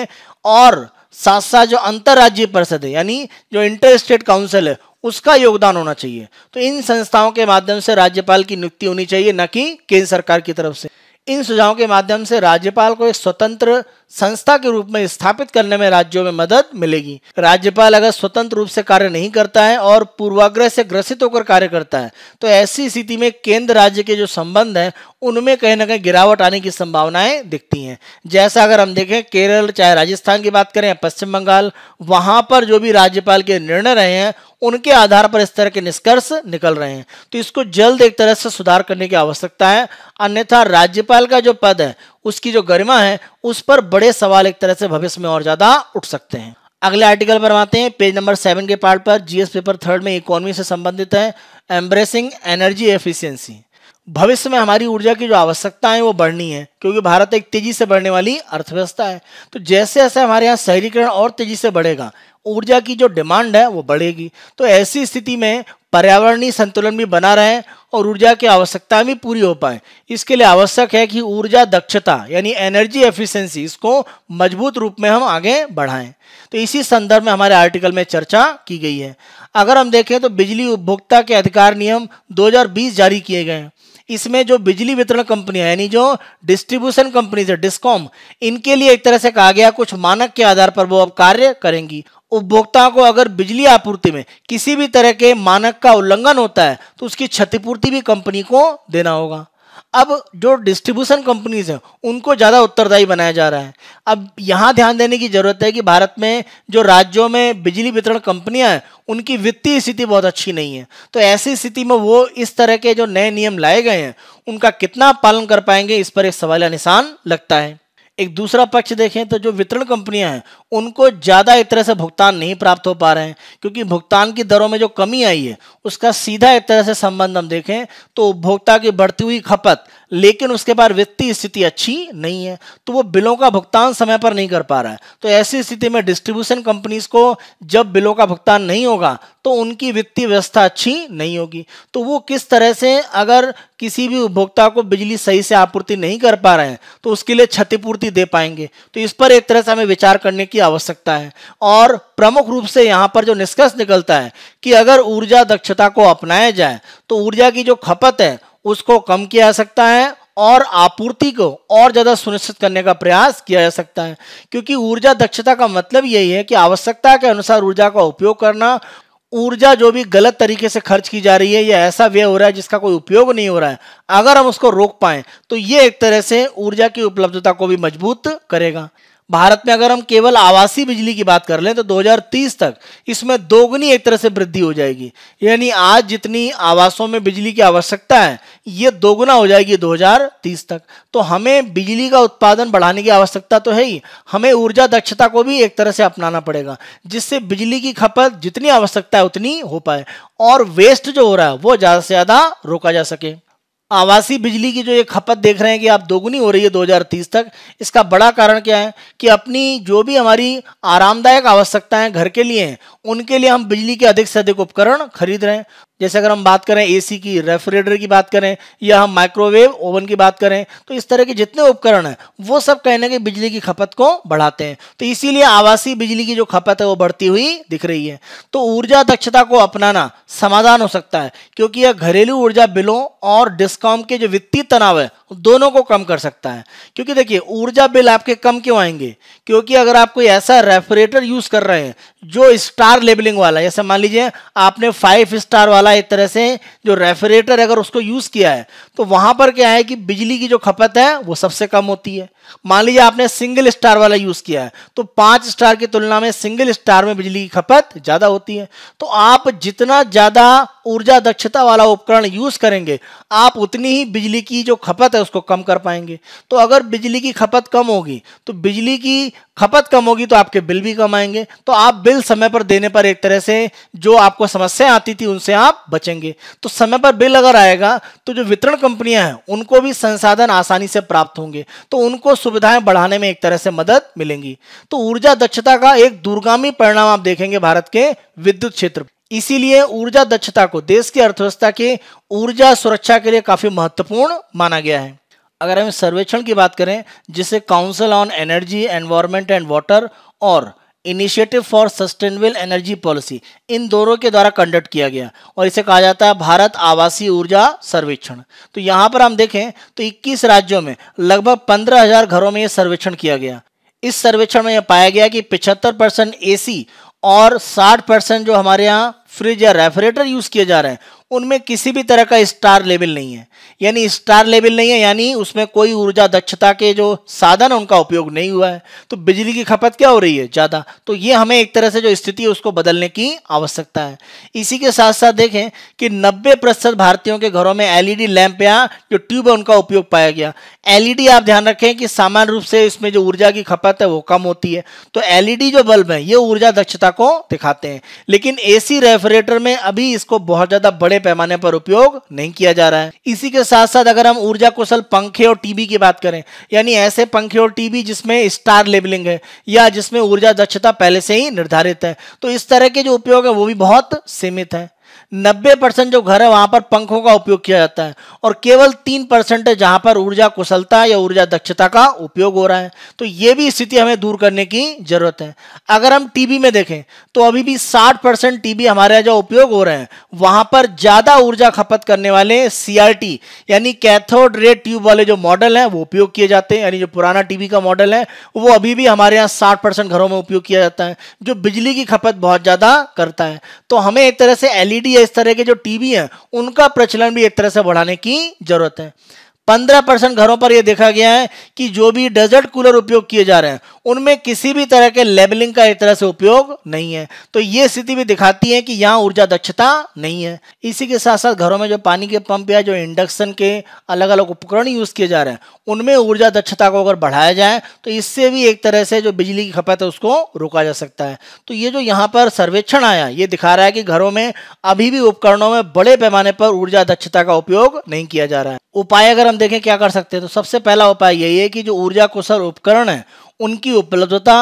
और साथ साथ जो अंतर्राज्यीय परिषद है यानी जो इंटर स्टेट काउंसिल है उसका योगदान होना चाहिए तो इन संस्थाओं के माध्यम से राज्यपाल की नियुक्ति होनी चाहिए न कि केंद्र सरकार की तरफ से इन सुझावों के माध्यम से राज्यपाल को एक स्वतंत्र संस्था के रूप में स्थापित करने में राज्यों में मदद मिलेगी राज्यपाल अगर स्वतंत्र रूप से कार्य नहीं करता है और पूर्वाग्रह से ग्रसित होकर कार्य करता है तो ऐसी स्थिति में केंद्र राज्य के जो संबंध हैं उनमें कहीं ना कहीं गिरावट आने की संभावनाएं दिखती हैं जैसा अगर हम देखें केरल चाहे राजस्थान की बात करें या पश्चिम बंगाल वहां पर जो भी राज्यपाल के निर्णय रहे हैं उनके आधार पर इस तरह के निष्कर्ष निकल रहे हैं तो इसको जल्द एक तरह से सुधार करने की आवश्यकता है अन्यथा राज्यपाल का जो पद है उसकी जो गरिमा है उस पर बड़े सवाल एक तरह से भविष्य में और ज्यादा उठ सकते हैं अगले आर्टिकल पर आते हैं पेज नंबर सेवन के पार्ट पर जीएस पेपर थर्ड में इकोनॉमी से संबंधित है एम्ब्रेसिंग एनर्जी एफिशिएंसी भविष्य में हमारी ऊर्जा की जो आवश्यकता है वो बढ़नी है क्योंकि भारत एक तेजी से बढ़ने वाली अर्थव्यवस्था है तो जैसे जैसे हमारे यहाँ शहरीकरण और तेजी से बढ़ेगा ऊर्जा की जो डिमांड है वो बढ़ेगी तो ऐसी स्थिति में पर्यावरणीय संतुलन भी बना रहे और ऊर्जा की आवश्यकता भी पूरी हो पाए इसके लिए आवश्यक है कि ऊर्जा दक्षता यानी एनर्जी एफिशिएंसी इसको मजबूत रूप में हम आगे बढ़ाएं तो इसी संदर्भ में हमारे आर्टिकल में चर्चा की गई है अगर हम देखें तो बिजली उपभोक्ता के अधिकार नियम 2020 जारी किए गए हैं इसमें जो बिजली वितरण कंपनियां यानी जो डिस्ट्रीब्यूशन कंपनीज है डिस्कॉम इनके लिए एक तरह से कहा गया कुछ मानक के आधार पर वो अब कार्य करेंगी उपभोक्ता को अगर बिजली आपूर्ति में किसी भी तरह के मानक का उल्लंघन होता है तो उसकी क्षतिपूर्ति भी कंपनी को देना होगा अब जो डिस्ट्रीब्यूशन कंपनीज हैं उनको ज़्यादा उत्तरदायी बनाया जा रहा है अब यहाँ ध्यान देने की ज़रूरत है कि भारत में जो राज्यों में बिजली वितरण कंपनियाँ हैं उनकी वित्तीय स्थिति बहुत अच्छी नहीं है तो ऐसी स्थिति में वो इस तरह के जो नए नियम लाए गए हैं उनका कितना पालन कर पाएंगे इस पर एक सवाल निशान लगता है एक दूसरा पक्ष देखें तो जो वितरण कंपनियां हैं उनको ज़्यादा एक तरह से भुगतान नहीं प्राप्त हो पा रहे हैं क्योंकि भुगतान की दरों में जो कमी आई है उसका सीधा एक तरह से संबंध हम देखें तो उपभोक्ता की बढ़ती हुई खपत लेकिन उसके बाद वित्तीय स्थिति अच्छी नहीं है तो वो बिलों का भुगतान समय पर नहीं कर पा रहा है तो ऐसी स्थिति में डिस्ट्रीब्यूशन कंपनीज को जब बिलों का भुगतान नहीं होगा तो उनकी वित्तीय व्यवस्था अच्छी नहीं होगी तो वो किस तरह से अगर किसी भी उपभोक्ता को बिजली सही से आपूर्ति नहीं कर पा रहे हैं तो उसके लिए क्षतिपूर्ति दे पाएंगे तो इस पर एक तरह से हमें विचार करने की आवश्यकता है और प्रमुख रूप से यहाँ पर जो निष्कर्ष निकलता है कि अगर ऊर्जा दक्षता को अपनाया जाए तो ऊर्जा की जो खपत है उसको कम किया जा सकता है और आपूर्ति को और ज़्यादा सुनिश्चित करने का प्रयास किया जा सकता है क्योंकि ऊर्जा दक्षता का मतलब यही है कि आवश्यकता के अनुसार ऊर्जा का उपयोग करना ऊर्जा जो भी गलत तरीके से खर्च की जा रही है या ऐसा व्यय हो रहा है जिसका कोई उपयोग नहीं हो रहा है अगर हम उसको रोक पाए तो ये एक तरह से ऊर्जा की उपलब्धता को भी मजबूत करेगा भारत में अगर हम केवल आवासीय बिजली की बात कर लें तो 2030 तक इसमें दोगुनी एक तरह से वृद्धि हो जाएगी यानी आज जितनी आवासों में बिजली की आवश्यकता है ये दोगुना हो जाएगी 2030 तक तो हमें बिजली का उत्पादन बढ़ाने की आवश्यकता तो है ही हमें ऊर्जा दक्षता को भी एक तरह से अपनाना पड़ेगा जिससे बिजली की खपत जितनी आवश्यकता है उतनी हो पाए और वेस्ट जो हो रहा है वो ज़्यादा से ज़्यादा रोका जा सके आवासीय बिजली की जो ये खपत देख रहे हैं कि आप दोगुनी हो रही है 2030 तक इसका बड़ा कारण क्या है कि अपनी जो भी हमारी आरामदायक आवश्यकताएं घर के लिए हैं उनके लिए हम बिजली के अधिक से अधिक उपकरण खरीद रहे हैं जैसे अगर हम बात करें एसी की रेफ्रिजरेटर की बात करें या हम माइक्रोवेव ओवन की बात करें तो इस तरह के जितने उपकरण हैं वो सब कहीं ना कहीं बिजली की खपत को बढ़ाते हैं तो इसीलिए आवासीय बिजली की जो खपत है वो बढ़ती हुई दिख रही है तो ऊर्जा दक्षता को अपनाना समाधान हो सकता है क्योंकि यह घरेलू ऊर्जा बिलों और डिस्काउंट के जो वित्तीय तनाव है दोनों को कम कर सकता है क्योंकि देखिए ऊर्जा बिल आपके कम क्यों आएंगे क्योंकि अगर आप कोई ऐसा रेफ्रिजरेटर यूज़ कर रहे हैं जो स्टार लेबलिंग वाला जैसे मान लीजिए आपने फाइव स्टार वाला एक तरह से जो रेफ्रिजरेटर अगर उसको यूज़ किया है तो वहाँ पर क्या है कि बिजली की जो खपत है वो सबसे कम होती है मान लीजिए आपने सिंगल स्टार वाला यूज़ किया है तो पाँच स्टार की तुलना में सिंगल स्टार में बिजली की खपत ज़्यादा होती है तो आप जितना ज़्यादा ऊर्जा दक्षता वाला उपकरण यूज़ करेंगे आप उतनी ही बिजली की जो खपत है उसको कम कर पाएंगे तो अगर बिजली की खपत कम होगी तो बिजली की खपत कम होगी तो आपके बिल भी कम आएंगे तो आप बिल समय पर देने पर एक तरह से जो आपको समस्या आती थी उनसे आप बचेंगे तो समय पर बिल अगर आएगा तो जो वितरण कंपनियां हैं उनको भी संसाधन आसानी से प्राप्त होंगे तो उनको सुविधाएं बढ़ाने में एक तरह से मदद मिलेंगी तो ऊर्जा दक्षता का एक दूरगामी परिणाम आप देखेंगे भारत के विद्युत क्षेत्र इसीलिए ऊर्जा दक्षता को देश की अर्थव्यवस्था के ऊर्जा सुरक्षा के लिए काफी महत्वपूर्ण माना गया है अगर हम सर्वेक्षण की बात करें जिसे council on energy environment and water और initiative for sustainable energy policy इन दोनों के द्वारा कंडक्ट किया गया और इसे कहा जाता है भारत आवासीय ऊर्जा सर्वेक्षण तो यहाँ पर हम देखें तो 21 राज्यों में लगभग 15,000 घरों में यह सर्वेक्षण किया गया इस सर्वेक्षण में यह पाया गया कि 75 परसेंट ए और 60 परसेंट जो हमारे यहाँ फ्रिज या रेफ्रिजरेटर यूज़ किए जा रहे हैं उनमें किसी भी तरह का स्टार लेवल नहीं है यानी स्टार लेवल नहीं है यानी उसमें कोई ऊर्जा दक्षता के जो साधन है उनका उपयोग नहीं हुआ है तो बिजली की खपत क्या हो रही है ज़्यादा तो ये हमें एक तरह से जो स्थिति है उसको बदलने की आवश्यकता है इसी के साथ साथ देखें कि नब्बे प्रतिशत भारतीयों के घरों में एलईडी लैंप या जो ट्यूब है उनका उपयोग पाया गया एलईडी आप ध्यान रखें कि सामान्य रूप से इसमें जो ऊर्जा की खपत है वो कम होती है तो एलईडी जो बल्ब है ये ऊर्जा दक्षता को दिखाते हैं लेकिन एसी रेफ्रिजरेटर में अभी इसको बहुत ज़्यादा बड़े बड़े पैमाने पर उपयोग नहीं किया जा रहा है इसी के साथ साथ अगर हम ऊर्जा कुशल पंखे और टीबी की बात करें यानी ऐसे पंखे और टीबी जिसमें स्टार लेबलिंग है या जिसमें ऊर्जा दक्षता पहले से ही निर्धारित है तो इस तरह के जो उपयोग है वो भी बहुत सीमित है नब्बे परसेंट जो घर है वहां पर पंखों का उपयोग किया जाता है और केवल तीन परसेंट है जहां पर ऊर्जा कुशलता या ऊर्जा दक्षता का उपयोग हो रहा है तो यह भी स्थिति हमें दूर करने की जरूरत है अगर हम टीबी में देखें तो अभी भी साठ परसेंट टीबी हमारे यहाँ जो उपयोग हो रहे हैं वहां पर ज्यादा ऊर्जा खपत करने वाले सीआरटी यानी कैथोड रेड ट्यूब वाले जो मॉडल है वो उपयोग किए जाते हैं यानी जो पुराना टीबी का मॉडल है वो अभी भी हमारे यहाँ साठ परसेंट घरों में उपयोग किया जाता है जो बिजली की खपत बहुत ज्यादा करता है तो हमें एक तरह से एलईडी या इस तरह के जो टीवी हैं उनका प्रचलन भी एक तरह से बढ़ाने की जरूरत है पंद्रह परसेंट घरों पर यह देखा गया है कि जो भी डेजर्ट कूलर उपयोग किए जा रहे हैं उनमें किसी भी तरह के लेबलिंग का एक तरह से उपयोग नहीं है तो ये स्थिति भी दिखाती है कि यहाँ ऊर्जा दक्षता नहीं है इसी के साथ साथ घरों में जो पानी के पंप या जो इंडक्शन के अलग अलग उपकरण यूज किए जा रहे हैं उनमें ऊर्जा दक्षता को अगर बढ़ाया जाए तो इससे भी एक तरह से जो बिजली की खपत है उसको रोका जा सकता है तो ये जो यहाँ पर सर्वेक्षण आया ये दिखा रहा है कि घरों में अभी भी उपकरणों में बड़े पैमाने पर ऊर्जा दक्षता का उपयोग नहीं किया जा रहा है उपाय अगर हम देखें क्या कर सकते हैं तो सबसे पहला उपाय यही है कि जो ऊर्जा कुशल उपकरण है उनकी उपलब्धता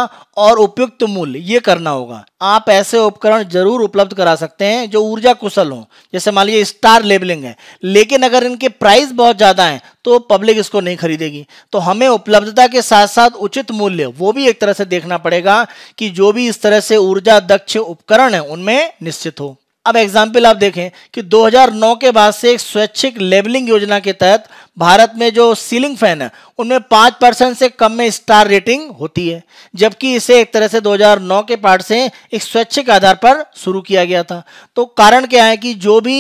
और उपयुक्त मूल्य ये करना होगा आप ऐसे उपकरण जरूर उपलब्ध करा सकते हैं जो ऊर्जा कुशल हों जैसे मान लीजिए स्टार लेबलिंग है लेकिन अगर इनके प्राइस बहुत ज़्यादा हैं तो पब्लिक इसको नहीं खरीदेगी तो हमें उपलब्धता के साथ साथ उचित मूल्य वो भी एक तरह से देखना पड़ेगा कि जो भी इस तरह से ऊर्जा दक्ष उपकरण है उनमें निश्चित हो अब एग्जाम्पल आप देखें कि 2009 के बाद से एक स्वैच्छिक लेबलिंग योजना के तहत भारत में जो सीलिंग फैन है उनमें पांच परसेंट से कम में स्टार रेटिंग होती है जबकि इसे एक तरह से 2009 के पार्ट से एक स्वैच्छिक आधार पर शुरू किया गया था तो कारण क्या है कि जो भी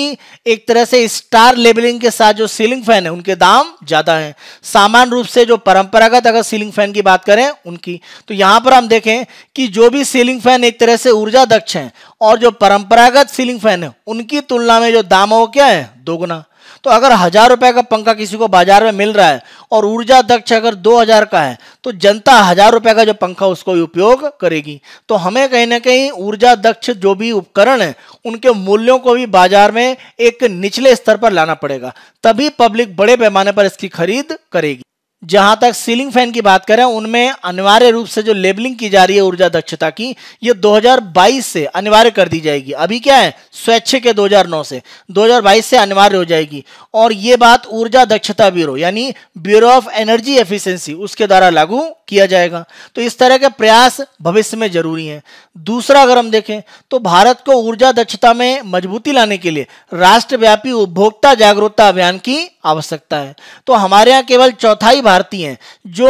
एक तरह से स्टार लेबलिंग के साथ जो सीलिंग फैन है उनके दाम ज़्यादा हैं सामान्य रूप से जो परंपरागत अगर सीलिंग फैन की बात करें उनकी तो यहां पर हम देखें कि जो भी सीलिंग फैन एक तरह से ऊर्जा दक्ष है और जो परंपरागत सीलिंग फैन है उनकी तुलना में जो दाम है वो क्या है दोगुना तो अगर हजार रुपए का पंखा किसी को बाजार में मिल रहा है और ऊर्जा दक्ष अगर दो हजार का है तो जनता हजार रुपए का जो पंखा उसको उपयोग करेगी तो हमें कहीं ना कहीं ऊर्जा दक्ष जो भी उपकरण है उनके मूल्यों को भी बाजार में एक निचले स्तर पर लाना पड़ेगा तभी पब्लिक बड़े पैमाने पर इसकी खरीद करेगी जहां तक सीलिंग फैन की बात करें उनमें अनिवार्य रूप से जो लेबलिंग की जा रही है ऊर्जा दक्षता की ये 2022 से अनिवार्य कर दी जाएगी अभी क्या है स्वैच्छिक के 2009 से 2022 से अनिवार्य हो जाएगी और ये बात ऊर्जा दक्षता ब्यूरो यानी ब्यूरो ऑफ एनर्जी एफिशिएंसी उसके द्वारा लागू किया जाएगा तो इस तरह के प्रयास भविष्य में जरूरी हैं दूसरा अगर हम देखें तो भारत को ऊर्जा दक्षता में मजबूती लाने के लिए राष्ट्रव्यापी उपभोक्ता जागरूकता अभियान की आवश्यकता है तो हमारे यहाँ केवल चौथाई भारती हैं जो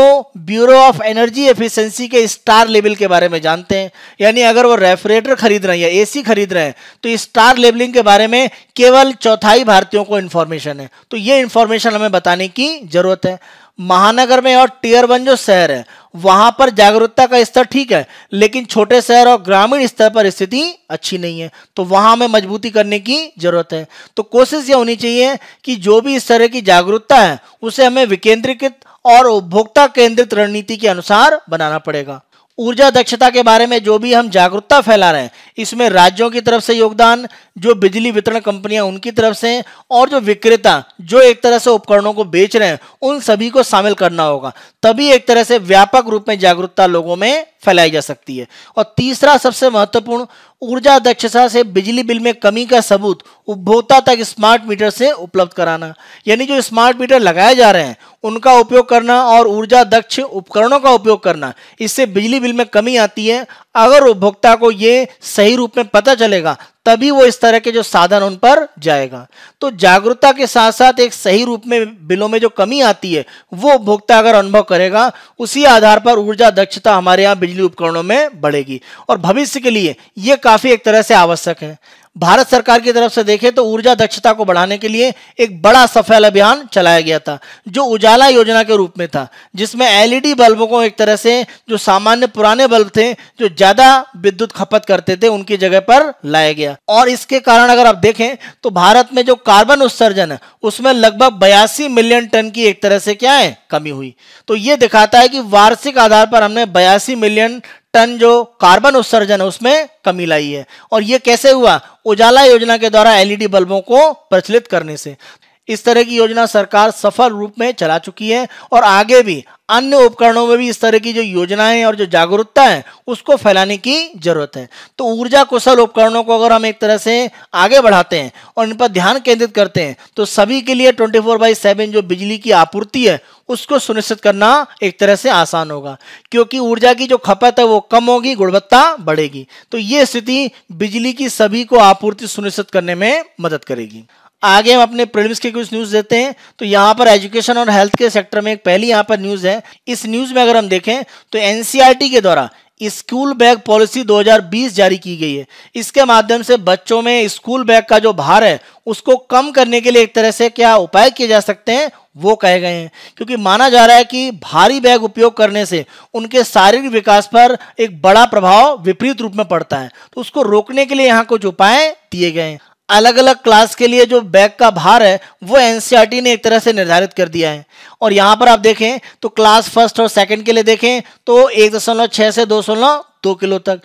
ब्यूरो ऑफ एनर्जी एफिशिएंसी के स्टार लेवल के बारे में जानते हैं यानी अगर वो रेफ्रिजरेटर खरीद रहे हैं या एसी खरीद रहे हैं तो स्टार लेवलिंग के बारे में केवल चौथाई भारतीयों को इन्फॉर्मेशन है तो ये इन्फॉर्मेशन हमें बताने की जरूरत है महानगर में और टीयर वन जो शहर है वहां पर जागरूकता का स्तर ठीक है लेकिन छोटे शहर और ग्रामीण स्तर पर स्थिति अच्छी नहीं है तो वहां हमें मजबूती करने की जरूरत है तो कोशिश यह होनी चाहिए कि जो भी इस तरह की जागरूकता है उसे हमें विकेंद्रीकृत और उपभोक्ता केंद्रित रणनीति के अनुसार बनाना पड़ेगा ऊर्जा दक्षता के बारे में जो भी हम जागरूकता फैला रहे हैं इसमें राज्यों की तरफ से योगदान जो बिजली वितरण कंपनियां उनकी तरफ से और जो विक्रेता जो एक तरह से उपकरणों को बेच रहे हैं उन सभी को शामिल करना होगा तभी एक तरह से व्यापक रूप में जागरूकता लोगों में फैलाई जा सकती है और तीसरा सबसे महत्वपूर्ण ऊर्जा दक्षता से बिजली बिल में कमी का सबूत उपभोक्ता तक स्मार्ट मीटर से उपलब्ध कराना यानी जो स्मार्ट मीटर लगाए जा रहे हैं उनका उपयोग करना और ऊर्जा दक्ष उपकरणों का उपयोग करना इससे बिजली बिल में कमी आती है अगर उपभोक्ता को ये सही रूप में पता चलेगा तभी वो इस तरह के जो साधन उन पर जाएगा तो जागरूकता के साथ साथ एक सही रूप में बिलों में जो कमी आती है वो उपभोक्ता अगर अनुभव करेगा उसी आधार पर ऊर्जा दक्षता हमारे यहाँ बिजली उपकरणों में बढ़ेगी और भविष्य के लिए ये काफ़ी एक तरह से आवश्यक है भारत सरकार की तरफ से देखें तो ऊर्जा दक्षता को बढ़ाने के लिए एक बड़ा सफल अभियान चलाया गया था जो उजाला योजना के रूप में था जिसमें एलईडी बल्बों को एक तरह से जो सामान्य पुराने बल्ब थे जो ज्यादा विद्युत खपत करते थे उनकी जगह पर लाया गया और इसके कारण अगर आप देखें तो भारत में जो कार्बन उत्सर्जन है उसमें लगभग बयासी मिलियन टन की एक तरह से क्या है कमी हुई तो ये दिखाता है कि वार्षिक आधार पर हमने बयासी मिलियन टन जो कार्बन उत्सर्जन है उसमें कमी लाई है और ये कैसे हुआ उजाला योजना के द्वारा एलईडी बल्बों को प्रचलित करने से इस तरह की योजना सरकार सफल रूप में चला चुकी है और आगे भी अन्य उपकरणों में भी इस तरह की जो योजनाएं और जो जागरूकता है उसको फैलाने की जरूरत है तो ऊर्जा कुशल उपकरणों को अगर हम एक तरह से आगे बढ़ाते हैं और इन पर ध्यान केंद्रित करते हैं तो सभी के लिए 24 फोर बाई सेवन जो बिजली की आपूर्ति है उसको सुनिश्चित करना एक तरह से आसान होगा क्योंकि ऊर्जा की जो खपत है वो कम होगी गुणवत्ता बढ़ेगी तो ये स्थिति बिजली की सभी को आपूर्ति सुनिश्चित करने में मदद करेगी आगे हम अपने प्रिलिम्स के कुछ न्यूज देते हैं तो यहाँ पर एजुकेशन और हेल्थ के सेक्टर में एक पहली यहाँ पर न्यूज है इस न्यूज में अगर हम देखें तो एनसीआरटी e के द्वारा स्कूल बैग पॉलिसी 2020 जारी की गई है इसके माध्यम से बच्चों में स्कूल बैग का जो भार है उसको कम करने के लिए एक तरह से क्या उपाय किए जा सकते हैं वो कहे गए हैं क्योंकि माना जा रहा है कि भारी बैग उपयोग करने से उनके शारीरिक विकास पर एक बड़ा प्रभाव विपरीत रूप में पड़ता है तो उसको रोकने के लिए यहाँ कुछ उपाय दिए गए हैं अलग अलग क्लास के लिए जो बैग का भार है वो एनसीईआरटी e ने एक तरह से निर्धारित कर दिया है और यहाँ पर आप देखें तो क्लास फर्स्ट और सेकंड के लिए देखें तो एक दशमलव छः से दो दशमलव दो किलो तक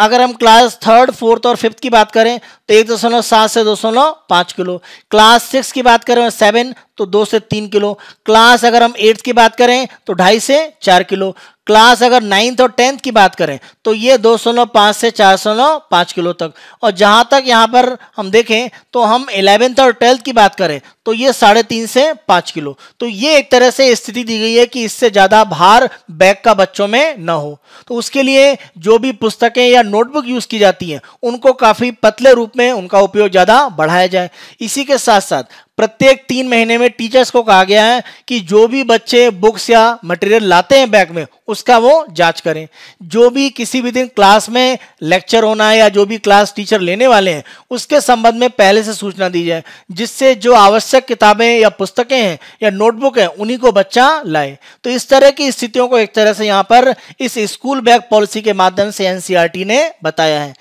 अगर हम क्लास थर्ड फोर्थ और फिफ्थ की बात करें तो एक दशमलव सात से दो दशमलव पाँच किलो क्लास सिक्स की बात करें और सेवन तो दो से तीन किलो क्लास अगर हम एट्थ की बात करें तो ढाई से चार किलो क्लास अगर नाइन्थ और टेंथ की बात करें तो ये दो सौ नौ पाँच से चार सौ नौ पाँच किलो तक और जहाँ तक यहाँ पर हम देखें तो हम एलेवेंथ और ट्वेल्थ की बात करें तो ये साढ़े तीन से पाँच किलो तो ये एक तरह से स्थिति दी गई है कि इससे ज़्यादा भार बैग का बच्चों में न हो तो उसके लिए जो भी पुस्तकें या नोटबुक यूज़ की जाती हैं उनको काफ़ी पतले रूप में उनका उपयोग ज़्यादा बढ़ाया जाए इसी के साथ साथ प्रत्येक तीन महीने में टीचर्स को कहा गया है कि जो भी बच्चे बुक्स या मटेरियल लाते हैं बैग में उसका वो जांच करें जो भी किसी भी दिन क्लास में लेक्चर होना है या जो भी क्लास टीचर लेने वाले हैं उसके संबंध में पहले से सूचना दी जाए जिससे जो आवश्यक किताबें या पुस्तकें हैं या नोटबुक हैं उन्हीं को बच्चा लाए तो इस तरह की स्थितियों को एक तरह से यहाँ पर इस स्कूल बैग पॉलिसी के माध्यम से एनसीईआरटी e ने बताया है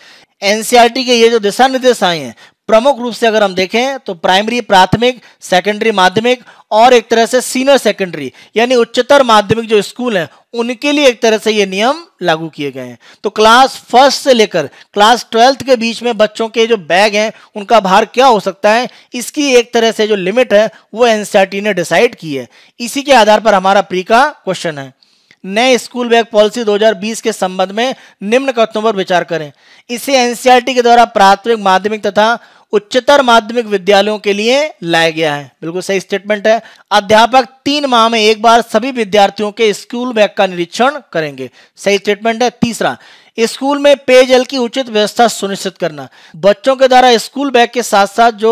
एनसीईआरटी e के ये जो दिशा निर्देश आए हैं प्रमुख रूप से अगर हम देखें तो प्राइमरी प्राथमिक सेकेंडरी माध्यमिक और एक तरह से सीनियर सेकेंडरी यानी उच्चतर माध्यमिक जो स्कूल हैं उनके लिए एक तरह से ये नियम लागू किए गए हैं तो क्लास फर्स्ट से लेकर क्लास ट्वेल्थ के बीच में बच्चों के जो बैग हैं उनका भार क्या हो सकता है इसकी एक तरह से जो लिमिट है वो एनसीआरटी e ने डिसाइड की है इसी के आधार पर हमारा प्री का क्वेश्चन है नए स्कूल बैग पॉलिसी 2020 के संबंध में निम्न कथनों पर विचार करें इसे एनसीआरटी e के द्वारा प्राथमिक माध्यमिक तथा उच्चतर माध्यमिक विद्यालयों के लिए लाया गया है बिल्कुल सही स्टेटमेंट है अध्यापक तीन माह में एक बार सभी विद्यार्थियों के स्कूल बैग का निरीक्षण करेंगे सही स्टेटमेंट है तीसरा स्कूल में पेयजल की उचित व्यवस्था सुनिश्चित करना बच्चों के द्वारा स्कूल बैग के साथ साथ जो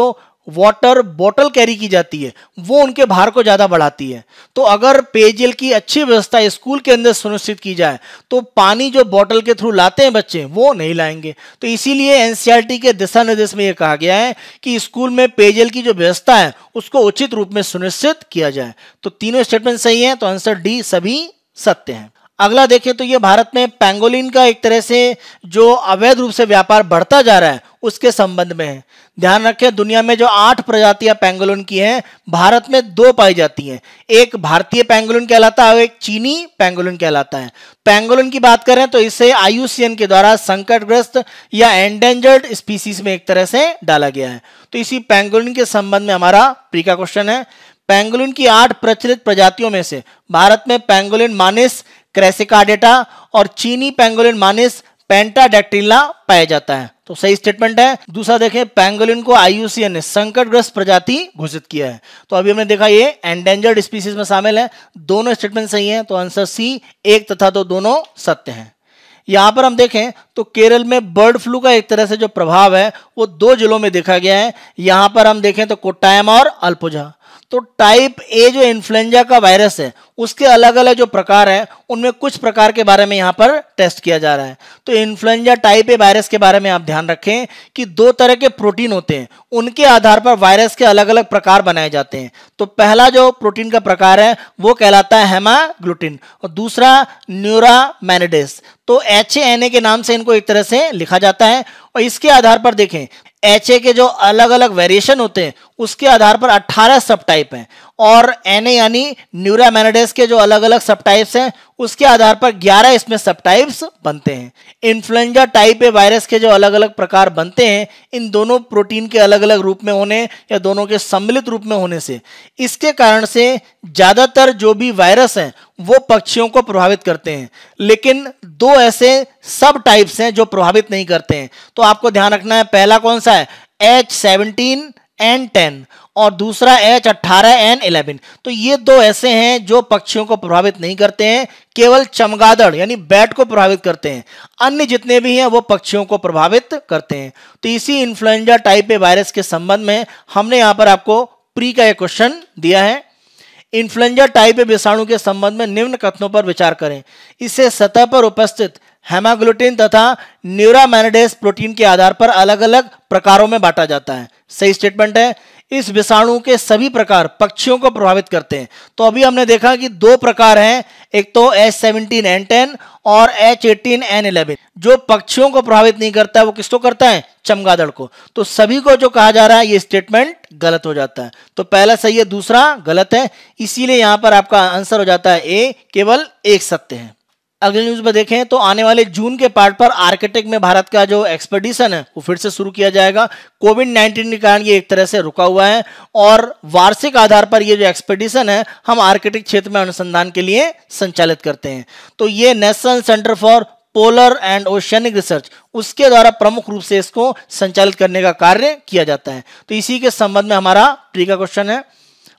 वाटर बॉटल कैरी की जाती है वो उनके भार को ज़्यादा बढ़ाती है तो अगर पेयजल की अच्छी व्यवस्था स्कूल के अंदर सुनिश्चित की जाए तो पानी जो बॉटल के थ्रू लाते हैं बच्चे वो नहीं लाएंगे तो इसीलिए एनसीईआरटी e के दिशा निर्देश में ये कहा गया है कि स्कूल में पेयजल की जो व्यवस्था है उसको उचित रूप में सुनिश्चित किया जाए तो तीनों स्टेटमेंट सही है तो आंसर डी सभी सत्य हैं अगला देखें तो ये भारत में पैंगोलिन का एक तरह से जो अवैध रूप से व्यापार बढ़ता जा रहा है उसके संबंध में है ध्यान रखें दुनिया में जो आठ प्रजातियां पैंगोलिन की हैं भारत में दो पाई जाती हैं एक भारतीय पैंगोलिन कहलाता है और एक चीनी पैंगोलिन कहलाता है पैंगोलिन की बात करें तो इसे आयुसीएन के द्वारा संकटग्रस्त या एंडेंजर्ड स्पीसीज में एक तरह से डाला गया है तो इसी पैंगोलिन के संबंध में हमारा प्रीका क्वेश्चन है पैंगोलिन की आठ प्रचलित प्रजातियों में से भारत में पैंगोलिन मानिस डेटा और चीनी पेंगोलिन मानिस पेंटाडेक्टिला पाया जाता है तो सही स्टेटमेंट है दूसरा देखें पेंगोलिन को आईयूसीएन ने संकटग्रस्त प्रजाति घोषित किया है तो अभी हमने देखा ये एंडेंजर्ड स्पीसीज में शामिल है दोनों स्टेटमेंट सही है तो आंसर सी एक तथा तो दोनों सत्य हैं यहां पर हम देखें तो केरल में बर्ड फ्लू का एक तरह से जो प्रभाव है वो दो जिलों में देखा गया है यहां पर हम देखें तो कोट्टायम और अल्पुजा तो टाइप ए जो इन्फ्लुएंजा का वायरस है उसके अलग अलग जो प्रकार हैं उनमें कुछ प्रकार के बारे में यहाँ पर टेस्ट किया जा रहा है तो इन्फ्लुएंजा टाइप ए वायरस के बारे में आप ध्यान रखें कि दो तरह के प्रोटीन होते हैं उनके आधार पर वायरस के अलग अलग प्रकार बनाए जाते हैं तो पहला जो प्रोटीन का प्रकार है वो कहलाता है हेमाग्लूटिन और दूसरा न्यूरा तो एच के नाम से इनको एक तरह से लिखा जाता है और इसके आधार पर देखें एच के जो अलग अलग वेरिएशन होते हैं उसके आधार पर 18 सब टाइप हैं और एन यानी न्यूरामेनाडेस के जो अलग अलग सब टाइप्स हैं उसके आधार पर 11 इसमें सब टाइप्स बनते हैं इन्फ्लुएंजा टाइप ए वायरस के जो अलग अलग प्रकार बनते हैं इन दोनों प्रोटीन के अलग अलग रूप में होने या दोनों के सम्मिलित रूप में होने से इसके कारण से ज़्यादातर जो भी वायरस हैं वो पक्षियों को प्रभावित करते हैं लेकिन दो ऐसे सब टाइप्स हैं जो प्रभावित नहीं करते हैं तो आपको ध्यान रखना है पहला कौन सा है एच सेवनटीन एन टेन और दूसरा एच अट्ठारह एन इलेवन तो ये दो ऐसे हैं जो पक्षियों को प्रभावित नहीं करते हैं केवल चमगादड़ यानी बैट को प्रभावित करते हैं अन्य जितने भी हैं वो पक्षियों को प्रभावित करते हैं तो इसी इन्फ्लुएंजा टाइप ए वायरस के संबंध में हमने यहाँ पर आपको प्री का एक क्वेश्चन दिया है इन्फ्लुएंजा टाइप विषाणु के संबंध में निम्न कथनों पर विचार करें इससे सतह पर उपस्थित हेमाग्लूटिन तथा न्यूरामैनिडेस प्रोटीन के आधार पर अलग अलग प्रकारों में बांटा जाता है सही स्टेटमेंट है इस विषाणु के सभी प्रकार पक्षियों को प्रभावित करते हैं तो अभी हमने देखा कि दो प्रकार हैं एक तो एच सेवनटीन एन टेन और एच एटीन एन इलेवन जो पक्षियों को प्रभावित नहीं करता है वो किसको करता है चमगादड़ को तो सभी को जो कहा जा रहा है ये स्टेटमेंट गलत हो जाता है तो पहला सही है दूसरा गलत है इसीलिए यहां पर आपका आंसर हो जाता है ए केवल एक सत्य है अगले न्यूज में देखें तो आने वाले जून के पार्ट पर आर्किटेक्ट में भारत का जो एक्सपेडिशन है वो फिर से शुरू किया जाएगा कोविड 19 के कारण ये एक तरह से रुका हुआ है और वार्षिक आधार पर ये जो एक्सपेडिशन है हम आर्किटेक्ट क्षेत्र में अनुसंधान के लिए संचालित करते हैं तो ये national centre for polar and oceanic research उसके द्वारा प्रमुख रूप से इसको संचालित करने का कार्य किया जाता है तो इसी के संबंध में हमारा ट्री का क्वेश्चन है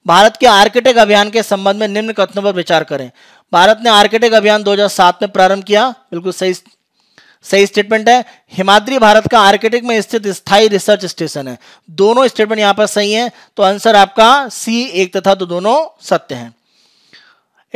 भारत के आर्किटेक्ट अभियान के संबंध में निम्न कथनों पर विचार करें भारत ने आर्किटेक्ट अभियान 2007 में प्रारंभ किया बिल्कुल सही सही स्टेटमेंट है हिमाद्री भारत का आर्किटेक्ट में स्थित स्थायी रिसर्च स्टेशन है दोनों स्टेटमेंट यहां पर सही है तो आंसर आपका सी एक तथा तो दोनों सत्य है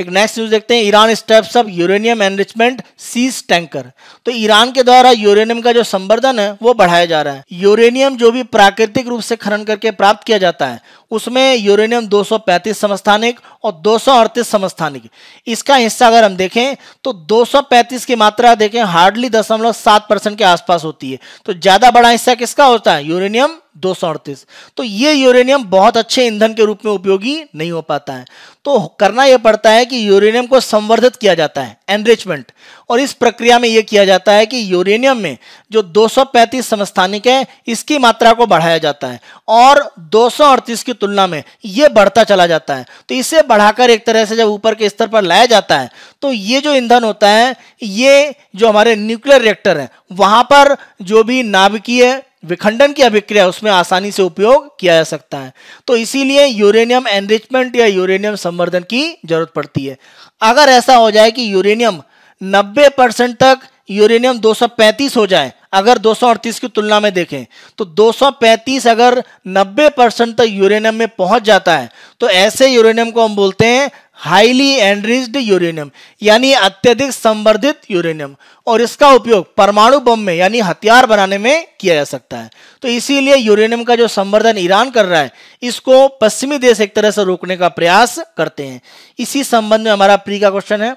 एक नेक्स्ट न्यूज देखते हैं Iran steps of uranium enrichment seize tanker तो ईरान के द्वारा यूरेनियम का जो संवर्धन है वो बढ़ाया जा रहा है यूरेनियम जो भी प्राकृतिक रूप से खनन करके प्राप्त किया जाता है उसमें यूरेनियम 235 समस्थानिक और 238 समस्थानिक इसका हिस्सा अगर हम देखें तो 235 की मात्रा देखें हार्डली दशमलव सात परसेंट के आसपास होती है तो ज़्यादा बड़ा हिस्सा किसका होता है यूरेनियम दो तो ये यूरेनियम बहुत अच्छे ईंधन के रूप में उपयोगी नहीं हो पाता है तो करना यह पड़ता है कि यूरेनियम को संवर्धित किया जाता है एनरिचमेंट और इस प्रक्रिया में यह किया जाता है कि यूरेनियम में जो 235 समस्थानिक है इसकी मात्रा को बढ़ाया जाता है और 238 की तुलना में यह बढ़ता चला जाता है तो इसे बढ़ाकर एक तरह से जब ऊपर के स्तर पर लाया जाता है तो ये जो ईंधन होता है ये जो हमारे न्यूक्लियर रिएक्टर है वहां पर जो भी नाभिकीय विखंडन की अभिक्रिया उसमें आसानी से उपयोग किया जा सकता है तो इसीलिए यूरेनियम एनरिचमेंट या यूरेनियम संवर्धन की जरूरत पड़ती है अगर ऐसा हो जाए कि यूरेनियम 90 परसेंट तक यूरेनियम 235 हो जाए अगर दो की तुलना में देखें तो 235 अगर 90 परसेंट तक यूरेनियम में पहुंच जाता है तो ऐसे यूरेनियम को हम बोलते हैं हाईली एनरिच्ड यूरेनियम यानी अत्यधिक संवर्धित यूरेनियम और इसका उपयोग परमाणु बम में यानी हथियार बनाने में किया जा सकता है तो इसीलिए यूरेनियम का जो संवर्धन ईरान कर रहा है इसको पश्चिमी देश एक तरह से रोकने का प्रयास करते हैं इसी संबंध में हमारा प्री का क्वेश्चन है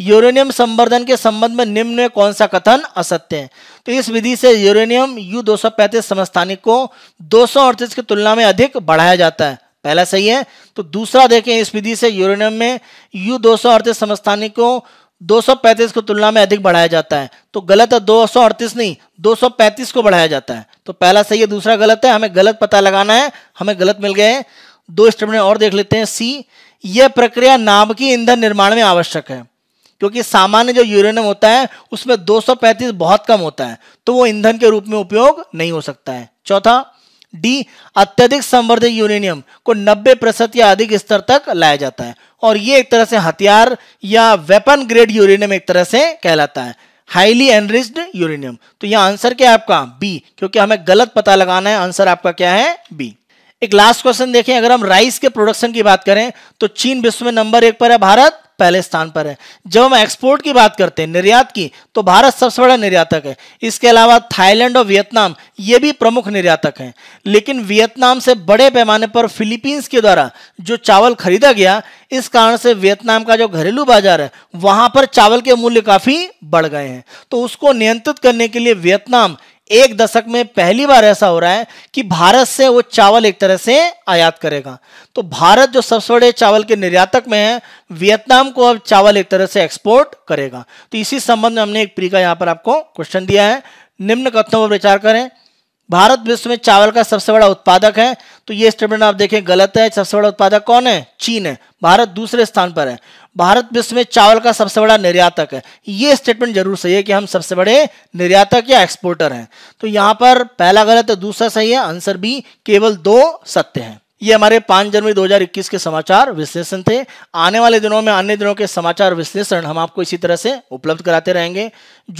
यूरेनियम संवर्धन के संबंध में निम्न में कौन सा कथन असत्य है तो इस विधि से यूरेनियम यू दो सौ समस्थानिक को दो की तुलना में अधिक बढ़ाया जाता है पहला सही है तो दूसरा देखें इस विधि से यूरेनियम में यू दो सौ समस्थानिक को 235 की तुलना में अधिक बढ़ाया जाता है तो गलत है दो नहीं 235 को बढ़ाया जाता है तो पहला सही है दूसरा गलत है हमें गलत पता लगाना है हमें गलत मिल गए दो स्टेटमेंट और देख लेते हैं सी यह प्रक्रिया नाभिकीय ईंधन निर्माण में आवश्यक है क्योंकि सामान्य जो यूरेनियम होता है उसमें 235 बहुत कम होता है तो वो ईंधन के रूप में उपयोग नहीं हो सकता है चौथा डी अत्यधिक संवर्धित यूरेनियम को 90 प्रतिशत या अधिक स्तर तक लाया जाता है और ये एक तरह से हथियार या वेपन ग्रेड यूरेनियम एक तरह से कहलाता है हाईली एनरिच्ड यूरेनियम तो यह आंसर क्या है आपका बी क्योंकि हमें गलत पता लगाना है आंसर आपका क्या है बी एक लास्ट क्वेश्चन देखें अगर हम राइस के प्रोडक्शन की बात करें तो चीन विश्व में नंबर एक पर है भारत पहले स्थान पर है जब हम एक्सपोर्ट की बात करते हैं निर्यात की तो भारत सबसे बड़ा निर्यातक है इसके अलावा थाईलैंड और वियतनाम ये भी प्रमुख निर्यातक हैं लेकिन वियतनाम से बड़े पैमाने पर फिलीपींस के द्वारा जो चावल खरीदा गया इस कारण से वियतनाम का जो घरेलू बाजार है वहां पर चावल के मूल्य काफी बढ़ गए हैं तो उसको नियंत्रित करने के लिए वियतनाम एक दशक में पहली बार ऐसा हो रहा है कि भारत से वो चावल एक तरह से आयात करेगा तो भारत जो सबसे बड़े चावल के निर्यातक में है वियतनाम को अब चावल एक तरह से एक्सपोर्ट करेगा तो इसी संबंध में हमने एक प्री का पर आपको क्वेश्चन दिया है निम्न कथनों पर विचार करें भारत विश्व में चावल का सबसे बड़ा उत्पादक है तो ये स्टेटमेंट आप देखें गलत है सबसे बड़ा उत्पादक कौन है चीन है भारत दूसरे स्थान पर है भारत विश्व में चावल का सबसे बड़ा निर्यातक है ये स्टेटमेंट जरूर सही है कि हम सबसे बड़े निर्यातक या एक्सपोर्टर हैं तो यहाँ पर पहला गलत है दूसरा सही है आंसर भी केवल दो सत्य हैं ये हमारे पांच जनवरी दो के समाचार विश्लेषण थे आने वाले दिनों में अन्य दिनों के समाचार विश्लेषण हम आपको इसी तरह से उपलब्ध कराते रहेंगे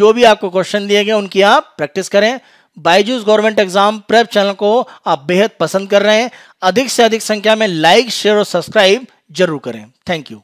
जो भी आपको क्वेश्चन दिए गए उनकी आप प्रैक्टिस करें Byju's government exam prep channel को आप बेहद पसंद कर रहे हैं अधिक से अधिक संख्या में लाइक शेयर और सब्सक्राइब जरूर करें थैंक यू